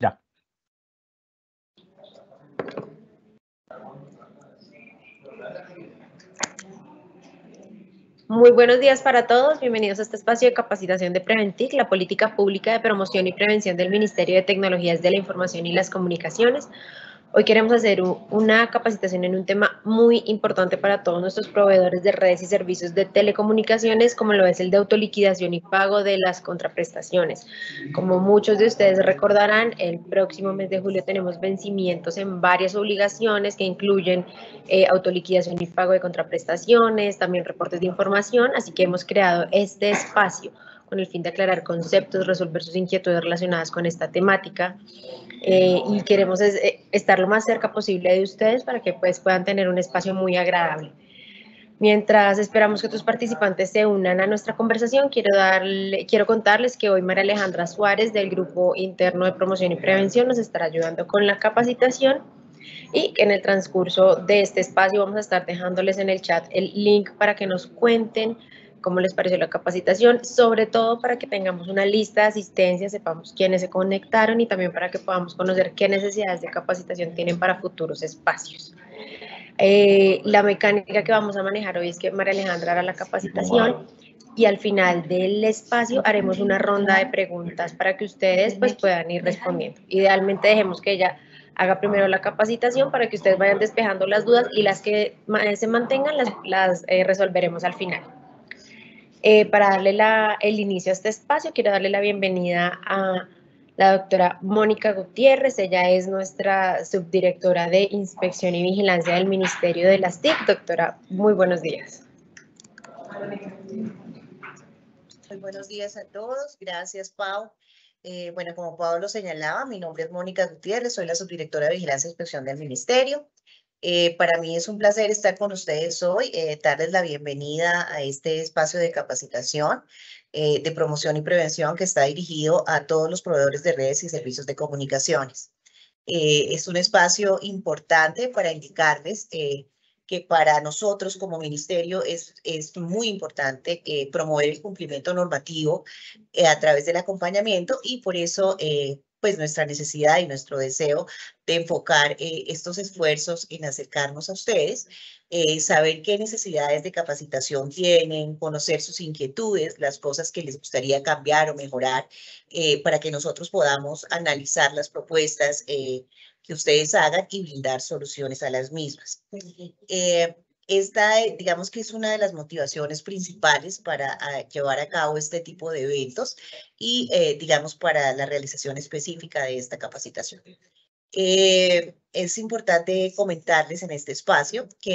Ya. Muy buenos días para todos. Bienvenidos a este espacio de capacitación de Preventic, la política pública de promoción y prevención del Ministerio de Tecnologías de la Información y las Comunicaciones. Hoy queremos hacer una capacitación en un tema muy importante para todos nuestros proveedores de redes y servicios de telecomunicaciones, como lo es el de autoliquidación y pago de las contraprestaciones. Como muchos de ustedes recordarán, el próximo mes de julio tenemos vencimientos en varias obligaciones que incluyen eh, autoliquidación y pago de contraprestaciones, también reportes de información, así que hemos creado este espacio con el fin de aclarar conceptos, resolver sus inquietudes relacionadas con esta temática. Eh, y queremos eh, estar lo más cerca posible de ustedes para que pues, puedan tener un espacio muy agradable. Mientras esperamos que otros participantes se unan a nuestra conversación, quiero, darle, quiero contarles que hoy María Alejandra Suárez del Grupo Interno de Promoción y Prevención nos estará ayudando con la capacitación y en el transcurso de este espacio vamos a estar dejándoles en el chat el link para que nos cuenten cómo les pareció la capacitación, sobre todo para que tengamos una lista de asistencia, sepamos quiénes se conectaron y también para que podamos conocer qué necesidades de capacitación tienen para futuros espacios. Eh, la mecánica que vamos a manejar hoy es que María Alejandra hará la capacitación y al final del espacio haremos una ronda de preguntas para que ustedes pues, puedan ir respondiendo. Idealmente dejemos que ella haga primero la capacitación para que ustedes vayan despejando las dudas y las que se mantengan las, eh, resolveremos al final. Eh, para darle el inicio a este espacio, quiero darle la bienvenida a la doctora Mónica Gutiérrez. Ella es nuestra subdirectora de Inspección y Vigilancia del Ministerio de las TIC. Doctora, muy buenos días. Muy buenos días a todos. Gracias, Pau. Eh, bueno, como lo señalaba, mi nombre es Mónica Gutiérrez, soy la subdirectora de Vigilancia e Inspección del Ministerio. Eh, para mí es un placer estar con ustedes hoy, eh, darles la bienvenida a este espacio de capacitación, eh, de promoción y prevención que está dirigido a todos los proveedores de redes y servicios de comunicaciones. Eh, es un espacio importante para indicarles que para nosotros como ministerio es, es muy importante promover el cumplimiento normativo a través del acompañamiento y por eso pues nuestra necesidad y nuestro deseo de enfocar eh, estos esfuerzos en acercarnos a ustedes, eh, saber qué necesidades de capacitación tienen, conocer sus inquietudes, las cosas que les gustaría cambiar o mejorar, eh, para que nosotros podamos analizar las propuestas que ustedes hagan y brindar soluciones a las mismas esta, eh, digamos que es una de las motivaciones principales para ah, llevar a cabo este tipo de eventos y, eh, digamos, para la realización específica de esta capacitación. Eh, es importante comentarles en este espacio que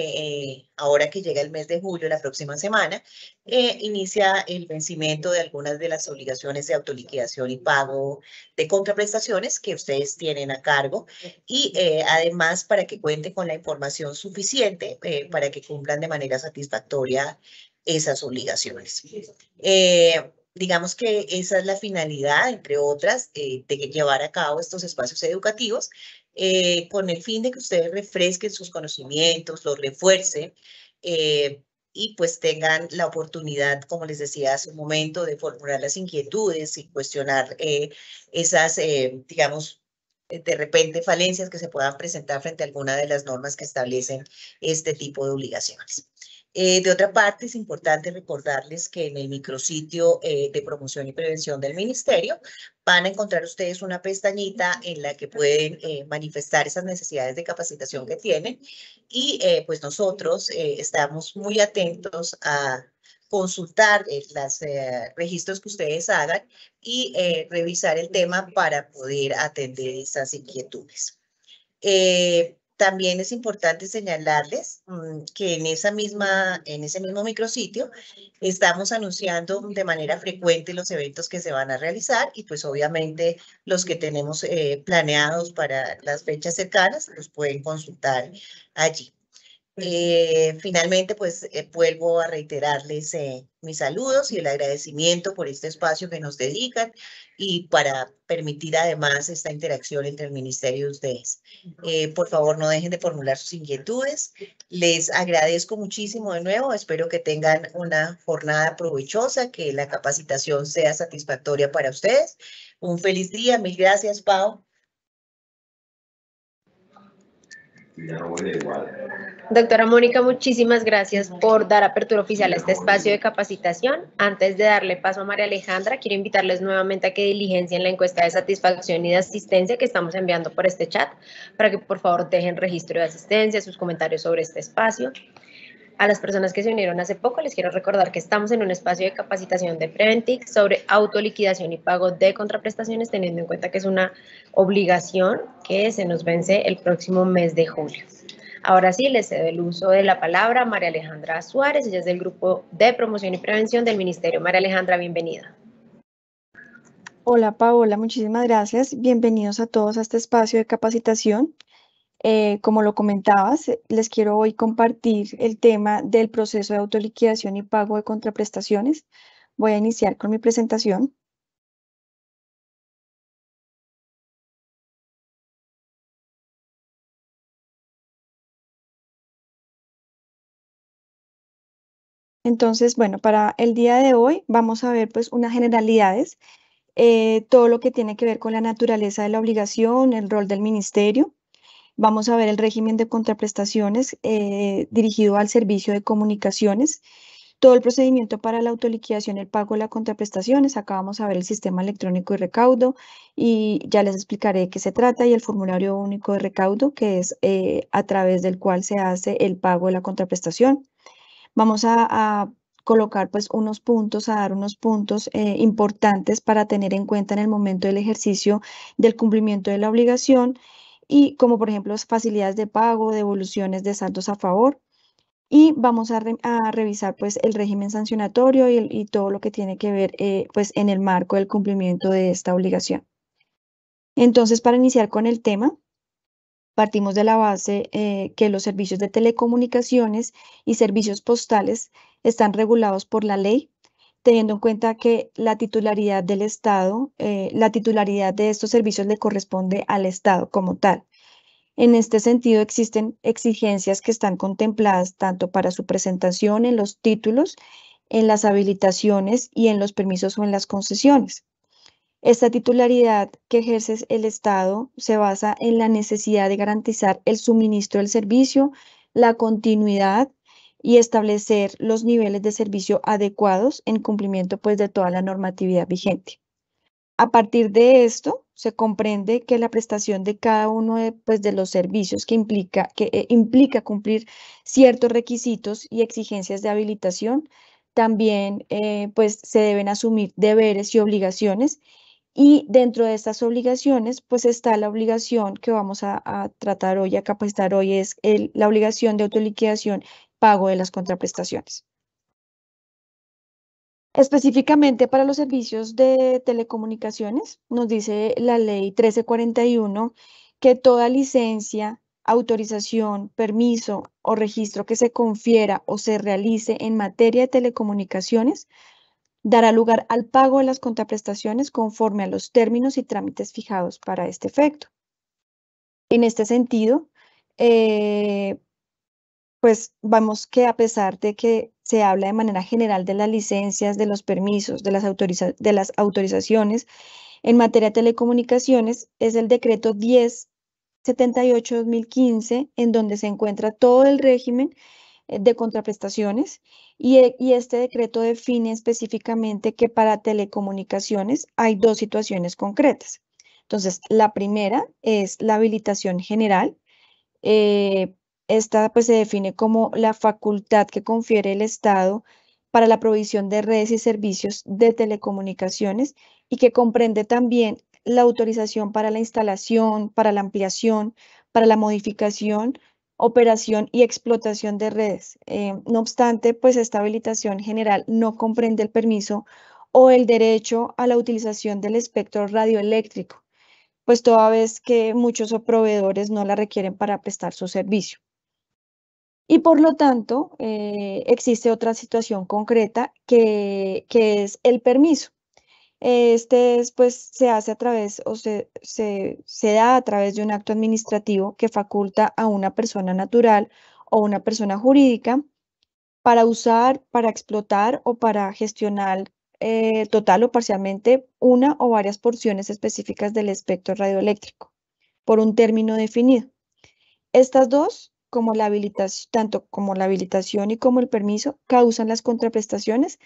eh, ahora que llega el mes de julio, la próxima semana, eh, inicia el vencimiento de algunas de las obligaciones de autoliquidación y pago de contraprestaciones que ustedes tienen a cargo y eh, además para que cuenten con la información suficiente para que cumplan de manera satisfactoria esas obligaciones digamos que esa es la finalidad, entre otras, de llevar a cabo estos espacios educativos eh, con el fin de que ustedes refresquen sus conocimientos, los refuercen eh, y pues tengan la oportunidad, como les decía hace un momento, de formular las inquietudes y cuestionar eh, esas, digamos, de repente falencias que se puedan presentar frente a alguna de las normas que establecen este tipo de obligaciones. de otra parte, es importante recordarles que en el micrositio de promoción y prevención del ministerio van a encontrar ustedes una pestañita en la que pueden eh, manifestar esas necesidades de capacitación que tienen y eh, pues nosotros eh, estamos muy atentos a consultar los registros que ustedes hagan y revisar el tema para poder atender esas inquietudes. También es importante señalarles mm, que en, esa misma, en ese mismo micrositio estamos anunciando de manera frecuente los eventos que se van a realizar y pues obviamente los que tenemos eh, planeados para las fechas cercanas los pueden consultar allí. Pues, eh, finalmente, pues eh, vuelvo a reiterarles eh, mis saludos y el agradecimiento por este espacio que nos dedican y para permitir además esta interacción entre el Ministerio y ustedes. por favor, no dejen de formular sus inquietudes. Les agradezco muchísimo de nuevo. Espero que tengan una jornada provechosa, que la capacitación sea satisfactoria para ustedes. Un feliz día. Mil gracias, Pau. Doctora Mónica, muchísimas gracias por dar apertura oficial a este espacio de capacitación. Antes de darle paso a María Alejandra, quiero invitarles nuevamente a que diligencien la encuesta de satisfacción y de asistencia que estamos enviando por este chat, para que por favor dejen registro de asistencia, sus comentarios sobre este espacio. A las personas que se unieron hace poco, les quiero recordar que estamos en un espacio de capacitación de Preventic sobre autoliquidación y pago de contraprestaciones, teniendo en cuenta que es una obligación que se nos vence el próximo mes de julio. Ahora sí, les cedo el uso de la palabra a María Alejandra Suárez, ella es del Grupo de Promoción y Prevención del Ministerio. María Alejandra, bienvenida. Hola Paola, muchísimas gracias. Bienvenidos a todos a este espacio de capacitación. Eh, como lo comentabas, les quiero hoy compartir el tema del proceso de autoliquidación y pago de contraprestaciones. Voy a iniciar con mi presentación. Entonces, bueno, para el día de hoy vamos a ver pues unas generalidades, eh, todo lo que tiene que ver con la naturaleza de la obligación, el rol del ministerio. Vamos a ver el régimen de contraprestaciones eh, dirigido al servicio de comunicaciones, todo el procedimiento para la autoliquidación, el pago de las contraprestaciones. Acá vamos a ver el sistema electrónico de recaudo y ya les explicaré de qué se trata y el formulario único de recaudo, que es eh, a través del cual se hace el pago de la contraprestación. Vamos a, colocar pues unos puntos, a dar unos puntos eh, importantes para tener en cuenta en el momento del ejercicio del cumplimiento de la obligación y como por ejemplo facilidades de pago, devoluciones de saldos a favor y vamos a, revisar pues el régimen sancionatorio y, todo lo que tiene que ver eh, pues en el marco del cumplimiento de esta obligación. Entonces para iniciar con el tema, Partimos de la base eh, que los servicios de telecomunicaciones y servicios postales están regulados por la ley, teniendo en cuenta que la titularidad del Estado, eh, la titularidad de estos servicios le corresponde al Estado como tal. En este sentido, existen exigencias que están contempladas tanto para su presentación en los títulos, en las habilitaciones y en los permisos o en las concesiones. Esta titularidad que ejerce el Estado se basa en la necesidad de garantizar el suministro del servicio, la continuidad y establecer los niveles de servicio adecuados en cumplimiento pues, de toda la normatividad vigente. A partir de esto, se comprende que la prestación de cada uno de, pues, de los servicios que, implica, que eh, implica cumplir ciertos requisitos y exigencias de habilitación, también eh, pues, se deben asumir deberes y obligaciones y dentro de estas obligaciones, pues está la obligación que vamos a, tratar hoy, a capacitar hoy, es la obligación de autoliquidación, pago de las contraprestaciones. Específicamente para los servicios de telecomunicaciones, nos dice la ley 1341 que toda licencia, autorización, permiso o registro que se confiera o se realice en materia de telecomunicaciones dará lugar al pago de las contraprestaciones conforme a los términos y trámites fijados para este efecto. En este sentido, eh, pues vamos que a pesar de que se habla de manera general de las licencias, de los permisos, de las, de las autorizaciones, en materia de telecomunicaciones es el decreto 1078-2015 en donde se encuentra todo el régimen de contraprestaciones y, eh, este decreto define específicamente que para telecomunicaciones hay dos situaciones concretas. Entonces, la primera es la habilitación general. Eh, esta pues, se define como la facultad que confiere el Estado para la provisión de redes y servicios de telecomunicaciones y que comprende también la autorización para la instalación, para la ampliación, para la modificación operación y explotación de redes. Eh, no obstante, pues esta habilitación general no comprende el permiso o el derecho a la utilización del espectro radioeléctrico, pues toda vez que muchos proveedores no la requieren para prestar su servicio. Y por lo tanto, eh, existe otra situación concreta que es el permiso. Eh, este pues, se hace a través o se, se, se da a través de un acto administrativo que faculta a una persona natural o una persona jurídica para usar, para explotar o para gestionar eh, total o parcialmente una o varias porciones específicas del espectro radioeléctrico por un término definido. Estas dos, como la habilitación, tanto como la habilitación y como el permiso, causan las contraprestaciones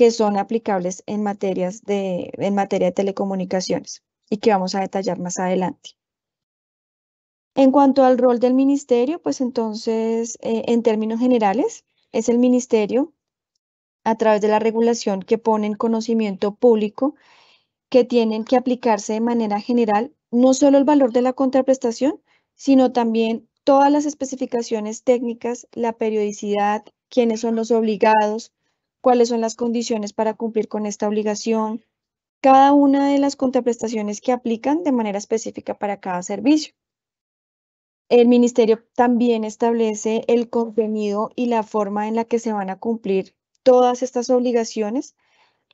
que son aplicables en, materias de, en materia de telecomunicaciones y que vamos a detallar más adelante. En cuanto al rol del ministerio, pues entonces, eh, en términos generales, es el ministerio, a través de la regulación que pone en conocimiento público, que tienen que aplicarse de manera general, no solo el valor de la contraprestación, sino también todas las especificaciones técnicas, la periodicidad, quiénes son los obligados, cuáles son las condiciones para cumplir con esta obligación, cada una de las contraprestaciones que aplican de manera específica para cada servicio. El ministerio también establece el contenido y la forma en la que se van a cumplir todas estas obligaciones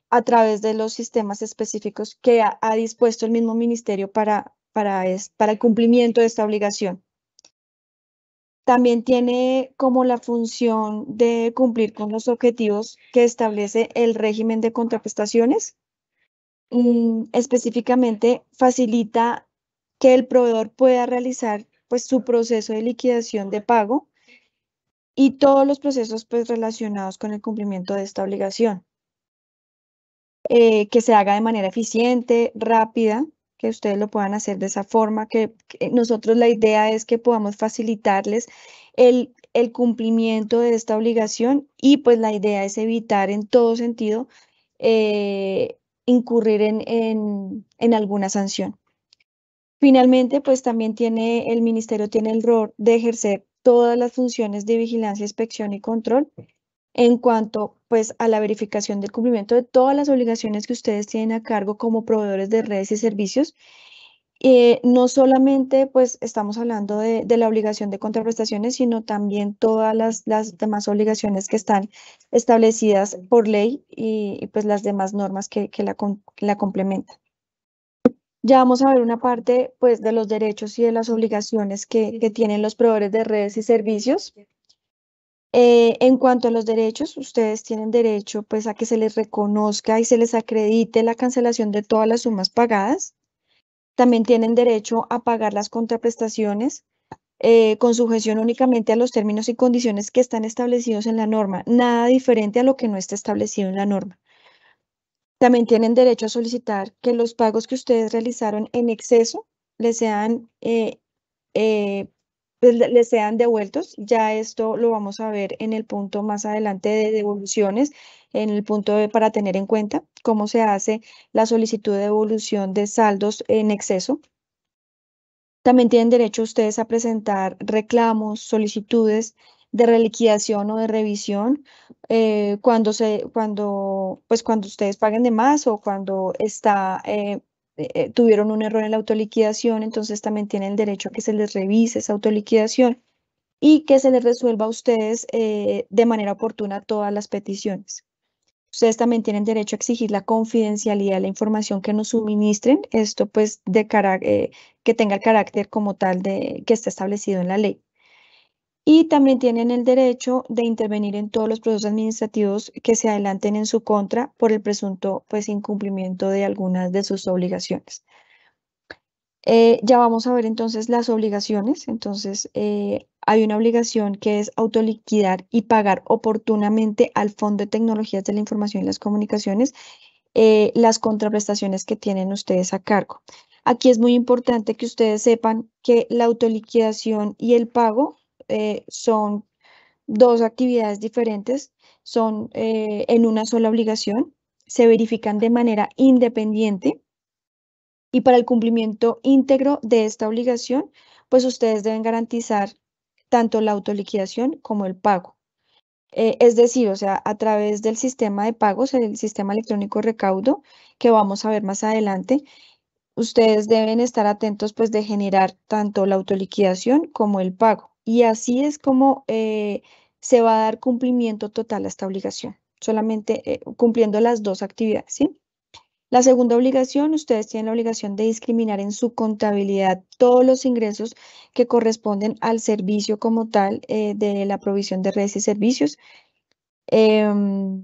a través de los sistemas específicos que ha, dispuesto el mismo ministerio para, para el cumplimiento de esta obligación. También tiene como la función de cumplir con los objetivos que establece el régimen de contraprestaciones. Mm, específicamente, facilita que el proveedor pueda realizar pues, su proceso de liquidación de pago y todos los procesos pues, relacionados con el cumplimiento de esta obligación. Eh, que se haga de manera eficiente, rápida que ustedes lo puedan hacer de esa forma, que, nosotros la idea es que podamos facilitarles el, cumplimiento de esta obligación y pues la idea es evitar en todo sentido eh, incurrir en, en, alguna sanción. Finalmente, pues también tiene el ministerio tiene el rol de ejercer todas las funciones de vigilancia, inspección y control en cuanto pues a la verificación del cumplimiento de todas las obligaciones que ustedes tienen a cargo como proveedores de redes y servicios. Eh, no solamente pues estamos hablando de, la obligación de contraprestaciones, sino también todas las, demás obligaciones que están establecidas por ley y, pues las demás normas que, la, complementan. Ya vamos a ver una parte pues de los derechos y de las obligaciones que tienen los proveedores de redes y servicios. Eh, en cuanto a los derechos, ustedes tienen derecho pues a que se les reconozca y se les acredite la cancelación de todas las sumas pagadas. También tienen derecho a pagar las contraprestaciones eh, con sujeción únicamente a los términos y condiciones que están establecidos en la norma, nada diferente a lo que no está establecido en la norma. También tienen derecho a solicitar que los pagos que ustedes realizaron en exceso les sean eh, eh pues, les sean devueltos. Ya esto lo vamos a ver en el punto más adelante de devoluciones, en el punto de, para tener en cuenta cómo se hace la solicitud de devolución de saldos en exceso. También tienen derecho ustedes a presentar reclamos, solicitudes de reliquidación o de revisión eh, cuando se cuando pues cuando ustedes paguen de más o cuando está eh, eh, eh, tuvieron un error en la autoliquidación, entonces también tienen derecho a que se les revise esa autoliquidación y que se les resuelva a ustedes eh, de manera oportuna todas las peticiones. Ustedes también tienen derecho a exigir la confidencialidad de la información que nos suministren, esto pues de cara, que tenga el carácter como tal de que está establecido en la ley y también tienen el derecho de intervenir en todos los procesos administrativos que se adelanten en su contra por el presunto pues, incumplimiento de algunas de sus obligaciones. Eh, ya vamos a ver entonces las obligaciones. Entonces, eh, hay una obligación que es autoliquidar y pagar oportunamente al Fondo de Tecnologías de la Información y las Comunicaciones eh, las contraprestaciones que tienen ustedes a cargo. Aquí es muy importante que ustedes sepan que la autoliquidación y el pago eh, son dos actividades diferentes, son eh, en una sola obligación, se verifican de manera independiente y para el cumplimiento íntegro de esta obligación, pues ustedes deben garantizar tanto la autoliquidación como el pago. Eh, es decir, o sea, a través del sistema de pagos, el sistema electrónico recaudo, que vamos a ver más adelante, ustedes deben estar atentos pues de generar tanto la autoliquidación como el pago. Y así es como eh, se va a dar cumplimiento total a esta obligación, solamente eh, cumpliendo las dos actividades. ¿sí? La segunda obligación, ustedes tienen la obligación de discriminar en su contabilidad todos los ingresos que corresponden al servicio como tal eh, de la provisión de redes y servicios. Em,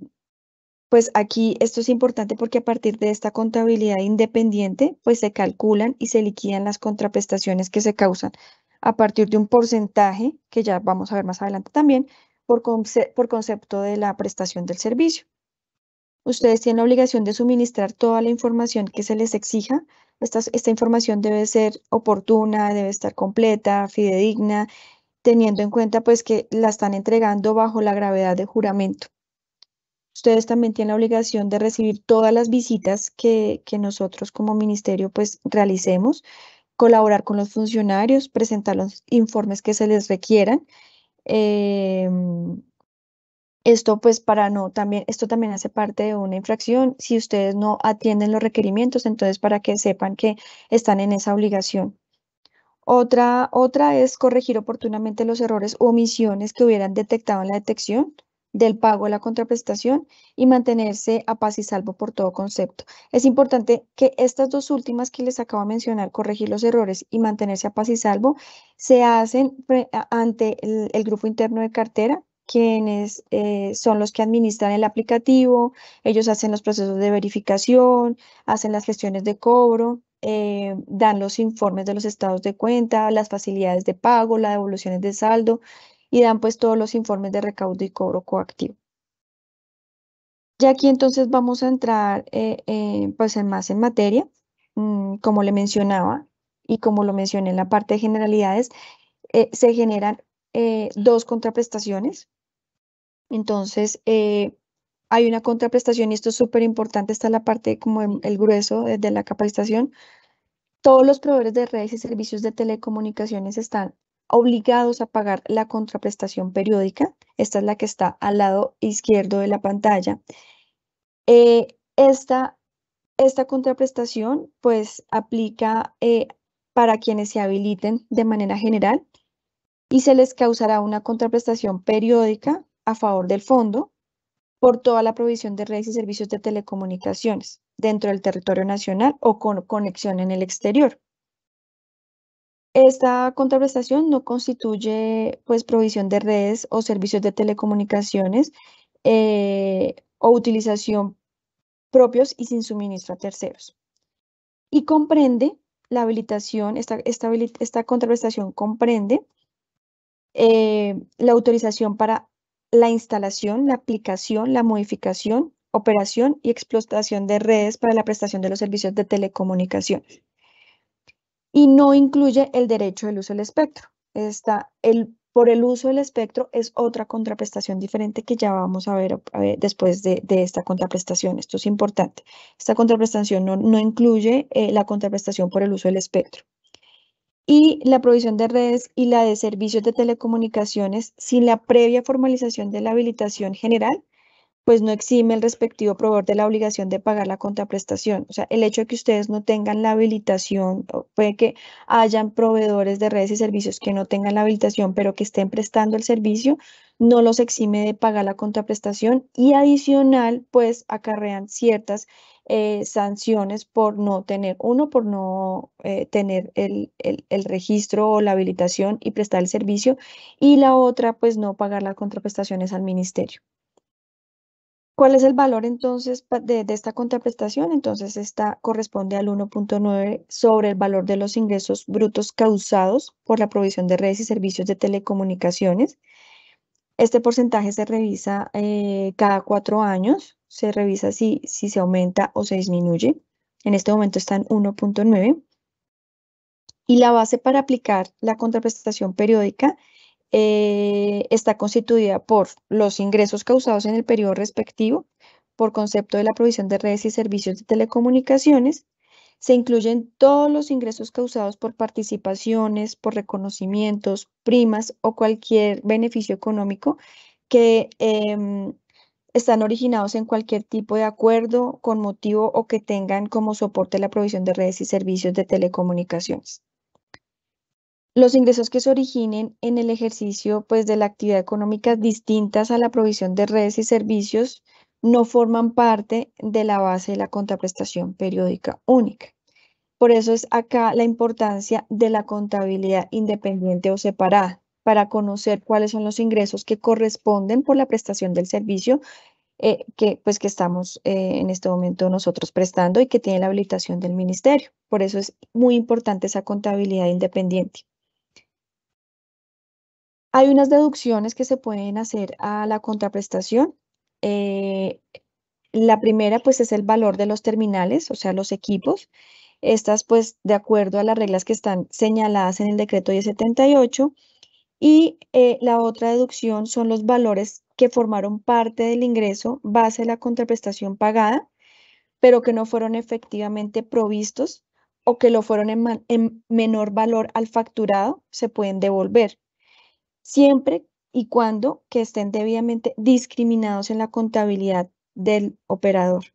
pues aquí esto es importante porque a partir de esta contabilidad independiente, pues se calculan y se liquidan las contraprestaciones que se causan a partir de un porcentaje, que ya vamos a ver más adelante también, por, por concepto de la prestación del servicio. Ustedes tienen la obligación de suministrar toda la información que se les exija. Esta, información debe ser oportuna, debe estar completa, fidedigna, teniendo en cuenta pues que la están entregando bajo la gravedad de juramento. Ustedes también tienen la obligación de recibir todas las visitas que, que nosotros como ministerio pues realicemos colaborar con los funcionarios, presentar los informes que se les requieran. Em, esto pues para no también, esto también hace parte de una infracción. Si ustedes no atienden los requerimientos, entonces para que sepan que están en esa obligación. Otra, otra es corregir oportunamente los errores o omisiones que hubieran detectado en la detección del pago de la contraprestación y mantenerse a paz y salvo por todo concepto. Es importante que estas dos últimas que les acabo de mencionar, corregir los errores y mantenerse a paz y salvo, se hacen ante el, grupo interno de cartera, quienes eh, son los que administran el aplicativo, ellos hacen los procesos de verificación, hacen las gestiones de cobro, eh, dan los informes de los estados de cuenta, las facilidades de pago, las devoluciones de saldo y dan pues todos los informes de recaudo y cobro coactivo. Ya aquí entonces vamos a entrar eh, eh, pues en más en materia, mm, como le mencionaba y como lo mencioné en la parte de generalidades, eh, se generan dos contraprestaciones. Entonces, hay una contraprestación y esto es súper importante, está la parte como el, grueso desde de la capacitación, todos los proveedores de redes y servicios de telecomunicaciones están obligados a pagar la contraprestación periódica. Esta es la que está al lado izquierdo de la pantalla. Eh, esta, contraprestación pues aplica eh, para quienes se habiliten de manera general y se les causará una contraprestación periódica a favor del fondo por toda la provisión de redes y servicios de telecomunicaciones dentro del territorio nacional o con conexión en el exterior. Esta contraprestación no constituye pues, provisión de redes o servicios de telecomunicaciones eh, o utilización propios y sin suministro a terceros. Y comprende la habilitación, esta, contraprestación comprende eh, la autorización para la instalación, la aplicación, la modificación, operación y explotación de redes para la prestación de los servicios de telecomunicación y no incluye el derecho del uso del espectro. Está el, por el uso del espectro es otra contraprestación diferente que ya vamos a ver, después de, esta contraprestación. Esto es importante. Esta contraprestación no, incluye eh, la contraprestación por el uso del espectro y la provisión de redes y la de servicios de telecomunicaciones sin la previa formalización de la habilitación general pues no exime el respectivo proveedor de la obligación de pagar la contraprestación. O sea, el hecho de que ustedes no tengan la habilitación, puede que hayan proveedores de redes y servicios que no tengan la habilitación, pero que estén prestando el servicio, no los exime de pagar la contraprestación y adicional, pues acarrean ciertas eh, sanciones por no tener, uno, por no eh, tener el, el, registro o la habilitación y prestar el servicio, y la otra, pues no pagar las contraprestaciones al ministerio. ¿Cuál es el valor entonces de, esta contraprestación? Entonces, esta corresponde al 1.9 sobre el valor de los ingresos brutos causados por la provisión de redes y servicios de telecomunicaciones. Este porcentaje se revisa eh, cada cuatro años, se revisa si, si se aumenta o se disminuye. En este momento está en 1.9. Y la base para aplicar la contraprestación periódica eh, está constituida por los ingresos causados en el periodo respectivo, por concepto de la provisión de redes y servicios de telecomunicaciones, se incluyen todos los ingresos causados por participaciones, por reconocimientos, primas o cualquier beneficio económico que em, están originados en cualquier tipo de acuerdo con motivo o que tengan como soporte la provisión de redes y servicios de telecomunicaciones. Los ingresos que se originen en el ejercicio pues, de la actividad económica distintas a la provisión de redes y servicios no forman parte de la base de la contraprestación periódica única. Por eso es acá la importancia de la contabilidad independiente o separada para conocer cuáles son los ingresos que corresponden por la prestación del servicio eh, que, pues, que estamos eh, en este momento nosotros prestando y que tiene la habilitación del ministerio. Por eso es muy importante esa contabilidad independiente. Hay unas deducciones que se pueden hacer a la contraprestación. Eh, la primera, pues, es el valor de los terminales, o sea, los equipos. Estas, pues, de acuerdo a las reglas que están señaladas en el decreto 1078. Y eh, la otra deducción son los valores que formaron parte del ingreso base de la contraprestación pagada, pero que no fueron efectivamente provistos o que lo fueron en menor valor al facturado, se pueden devolver siempre y cuando que estén debidamente discriminados en la contabilidad del operador,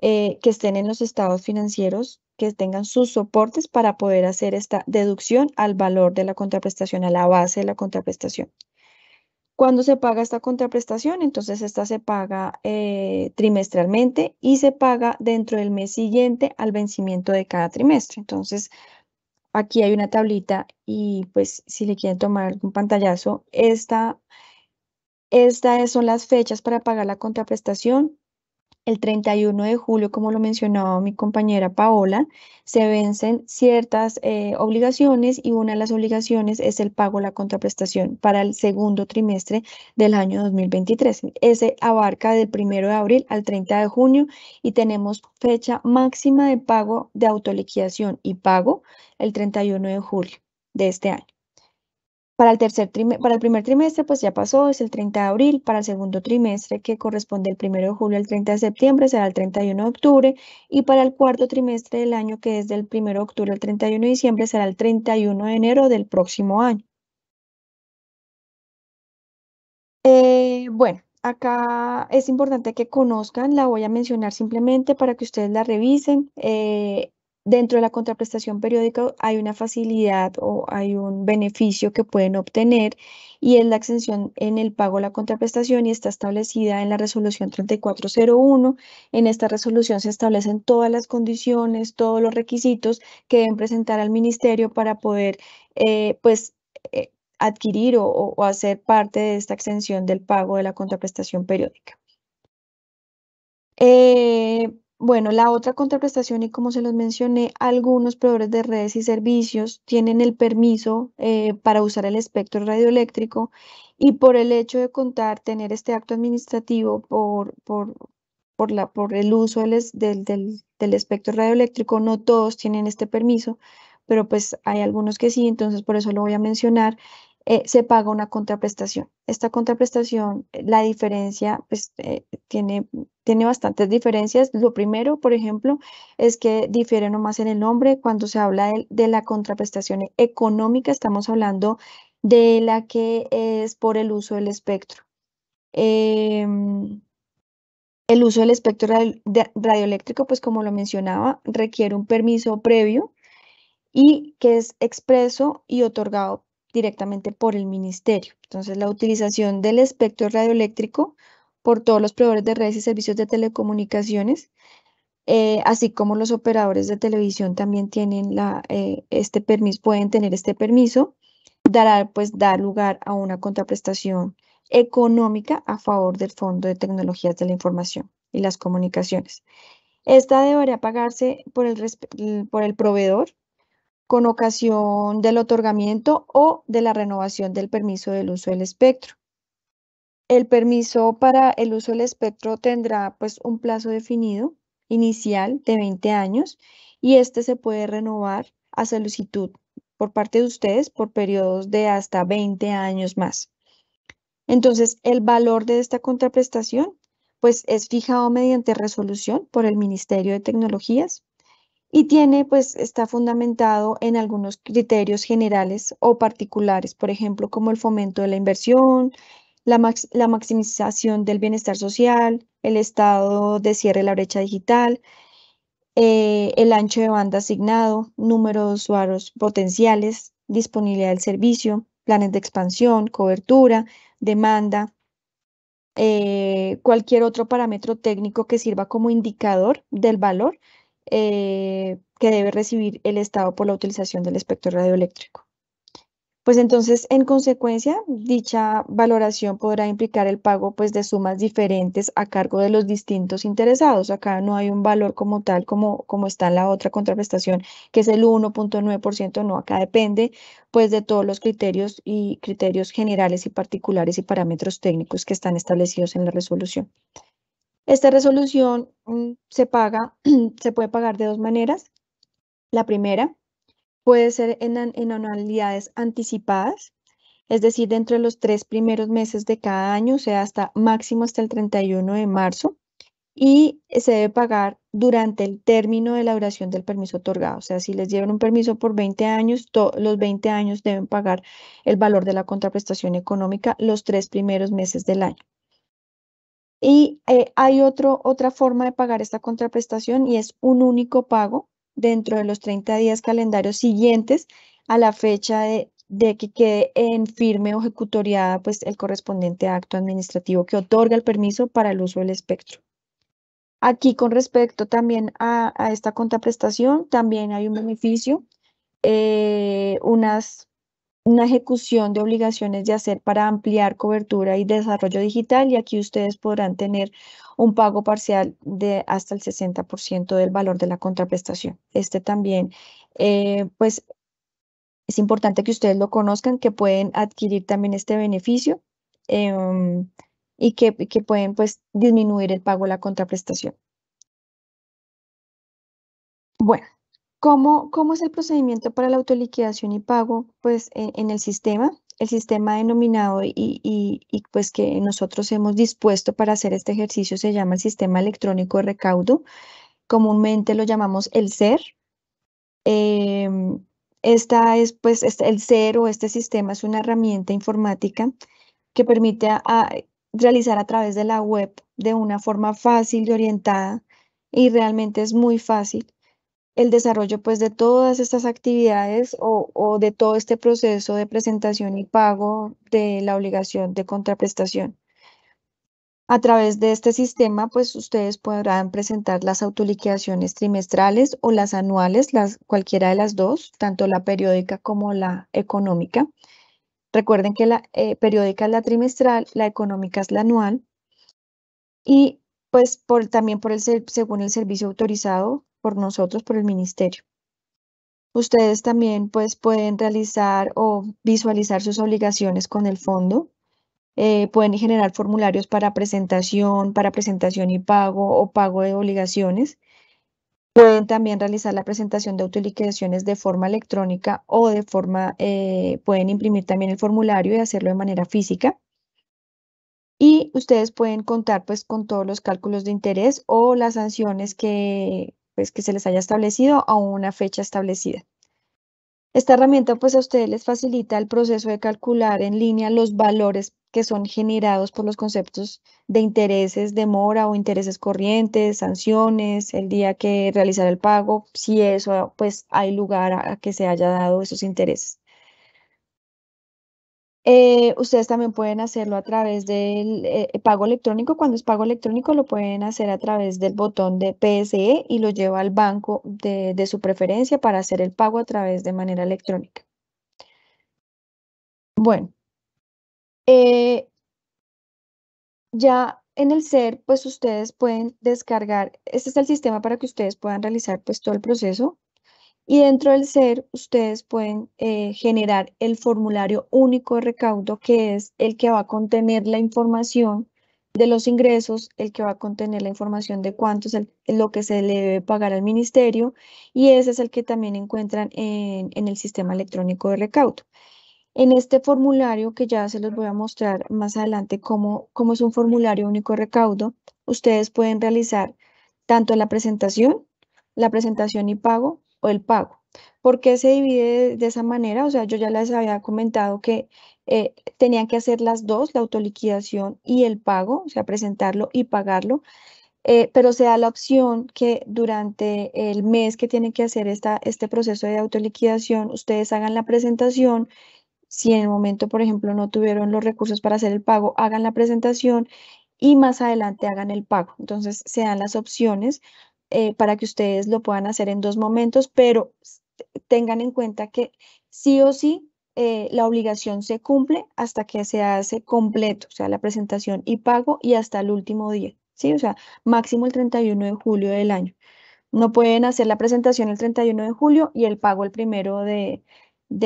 eh, que estén en los estados financieros, que tengan sus soportes para poder hacer esta deducción al valor de la contraprestación, a la base de la contraprestación. Cuando se paga esta contraprestación? Entonces, esta se paga eh, trimestralmente y se paga dentro del mes siguiente al vencimiento de cada trimestre. Entonces, Aquí hay una tablita y pues si le quieren tomar algún pantallazo, esta, estas son las fechas para pagar la contraprestación el 31 de julio, como lo mencionaba mi compañera Paola, se vencen ciertas eh, obligaciones y una de las obligaciones es el pago, la contraprestación para el segundo trimestre del año 2023. Ese abarca del 1 de abril al 30 de junio y tenemos fecha máxima de pago de autoliquidación y pago el 31 de julio de este año. Para el, tercer para el primer trimestre, pues ya pasó, es el 30 de abril. Para el segundo trimestre, que corresponde el 1 de julio al 30 de septiembre, será el 31 de octubre. Y para el cuarto trimestre del año, que es del 1 de octubre al 31 de diciembre, será el 31 de enero del próximo año. Eh, bueno, acá es importante que conozcan, la voy a mencionar simplemente para que ustedes la revisen. Eh, Dentro de la contraprestación periódica hay una facilidad o hay un beneficio que pueden obtener y es la exención en el pago de la contraprestación y está establecida en la resolución 3401. En esta resolución se establecen todas las condiciones, todos los requisitos que deben presentar al ministerio para poder eh, pues, eh, adquirir o, hacer parte de esta exención del pago de la contraprestación periódica. Eh, bueno, la otra contraprestación, y como se los mencioné, algunos proveedores de redes y servicios tienen el permiso eh, para usar el espectro radioeléctrico y por el hecho de contar, tener este acto administrativo por, por, por, la, por el uso del, espectro radioeléctrico, no todos tienen este permiso, pero pues hay algunos que sí, entonces por eso lo voy a mencionar. Eh, se paga una contraprestación. Esta contraprestación, eh, la diferencia, pues tiene tiene bastantes diferencias. Lo primero, por ejemplo, es que difiere nomás en el nombre. Cuando se habla de, la contraprestación económica, estamos hablando de la que es por el uso del espectro. Em, el uso del espectro radioeléctrico, pues como lo mencionaba, requiere un permiso previo y que es expreso y otorgado directamente por el ministerio. Entonces, la utilización del espectro radioeléctrico por todos los proveedores de redes y servicios de telecomunicaciones, eh, así como los operadores de televisión también tienen eh, este permiso, pueden tener este permiso, dará pues dar lugar a una contraprestación económica a favor del Fondo de Tecnologías de la Información y las Comunicaciones. Esta debería pagarse por el, por el proveedor con ocasión del otorgamiento o de la renovación del permiso del uso del espectro. El permiso para el uso del espectro tendrá pues un plazo definido inicial de 20 años y este se puede renovar a solicitud por parte de ustedes por periodos de hasta 20 años más. Entonces, el valor de esta contraprestación pues es fijado mediante resolución por el Ministerio de Tecnologías y tiene pues está fundamentado en algunos criterios generales o particulares, por ejemplo, como el fomento de la inversión, la, maximización del bienestar social, el estado de cierre de la brecha digital, eh, el ancho de banda asignado, número de usuarios potenciales, disponibilidad del servicio, planes de expansión, cobertura, demanda, eh, cualquier otro parámetro técnico que sirva como indicador del valor eh, que debe recibir el Estado por la utilización del espectro radioeléctrico pues entonces, en consecuencia, dicha valoración podrá implicar el pago pues, de sumas diferentes a cargo de los distintos interesados. Acá no hay un valor como tal, como, como está en la otra contraprestación, que es el 1.9%, no, acá depende pues, de todos los criterios y criterios generales y particulares y parámetros técnicos que están establecidos en la resolución. Esta resolución mm, se paga, se puede pagar de dos maneras. La primera Puede ser en, anualidades anticipadas, es decir, dentro de los tres primeros meses de cada año, o sea, hasta máximo hasta el 31 de marzo, y se debe pagar durante el término de la duración del permiso otorgado. O sea, si les llevan un permiso por 20 años, los 20 años deben pagar el valor de la contraprestación económica los tres primeros meses del año. Y eh, hay otro, otra forma de pagar esta contraprestación y es un único pago dentro de los 30 días calendarios siguientes a la fecha de, que quede en firme o ejecutoriada pues, el correspondiente acto administrativo que otorga el permiso para el uso del espectro. Aquí con respecto también a, esta contraprestación, también hay un beneficio, eh, unas, una ejecución de obligaciones de hacer para ampliar cobertura y desarrollo digital y aquí ustedes podrán tener un pago parcial de hasta el 60% del valor de la contraprestación. Este también, eh, pues, es importante que ustedes lo conozcan, que pueden adquirir también este beneficio em, y que, que, pueden, pues, disminuir el pago de la contraprestación. Bueno, ¿cómo, cómo es el procedimiento para la autoliquidación y pago? Pues, en el sistema el sistema denominado y, pues que nosotros hemos dispuesto para hacer este ejercicio se llama el sistema electrónico de recaudo. Comúnmente lo llamamos el SER. Em, esta es pues este, el SER o este sistema es una herramienta informática que permite realizar a través de la web de una forma fácil y orientada y realmente es muy fácil el desarrollo pues de todas estas actividades o, de todo este proceso de presentación y pago de la obligación de contraprestación. A través de este sistema, pues ustedes podrán presentar las autoliquidaciones trimestrales o las anuales, las, cualquiera de las dos, tanto la periódica como la económica. Recuerden que la eh, periódica es la trimestral, la económica es la anual. Y pues por, también por el, según el servicio autorizado, nosotros, por el ministerio. Ustedes también pues, pueden realizar o visualizar sus obligaciones con el fondo. Eh, pueden generar formularios para presentación, para presentación y pago o pago de obligaciones. Pueden también realizar la presentación de autoliquidaciones de forma electrónica o de forma, eh, pueden imprimir también el formulario y hacerlo de manera física. Y ustedes pueden contar pues con todos los cálculos de interés o las sanciones que pues, que se les haya establecido a una fecha establecida. Esta herramienta pues a ustedes les facilita el proceso de calcular en línea los valores que son generados por los conceptos de intereses de mora o intereses corrientes, sanciones, el día que realizar el pago, si eso pues hay lugar a, a que se haya dado esos intereses. Eh, ustedes también pueden hacerlo a través del eh, eh, pago electrónico. Cuando es pago electrónico lo pueden hacer a través del botón de PSE y lo lleva al banco de, su preferencia para hacer el pago a través de manera electrónica. Bueno, ya en el SER, pues ustedes pueden descargar, este es el sistema para que ustedes puedan realizar pues todo el proceso y dentro del ser, ustedes pueden eh, generar el formulario único de recaudo, que es el que va a contener la información de los ingresos, el que va a contener la información de cuánto es lo que se le debe pagar al ministerio, y ese es el que también encuentran en, el sistema electrónico de recaudo. En este formulario, que ya se los voy a mostrar más adelante cómo, cómo es un formulario único de recaudo, ustedes pueden realizar tanto la presentación, la presentación y pago, o el pago. ¿Por qué se divide de esa manera? O sea, yo ya les había comentado que eh, tenían que hacer las dos, la autoliquidación y el pago, o sea, presentarlo y pagarlo. Eh, pero se da la opción que durante el mes que tienen que hacer esta, este proceso de autoliquidación, ustedes hagan la presentación. Si en el momento, por ejemplo, no tuvieron los recursos para hacer el pago, hagan la presentación y más adelante hagan el pago. Entonces, se dan las opciones eh, para que ustedes lo puedan hacer en dos momentos, pero tengan en cuenta que sí o sí eh, la obligación se cumple hasta que se hace completo, o sea, la presentación y pago y hasta el último día, ¿sí? O sea, máximo el 31 de julio del año. No pueden hacer la presentación el 31 de julio y el pago el primero de,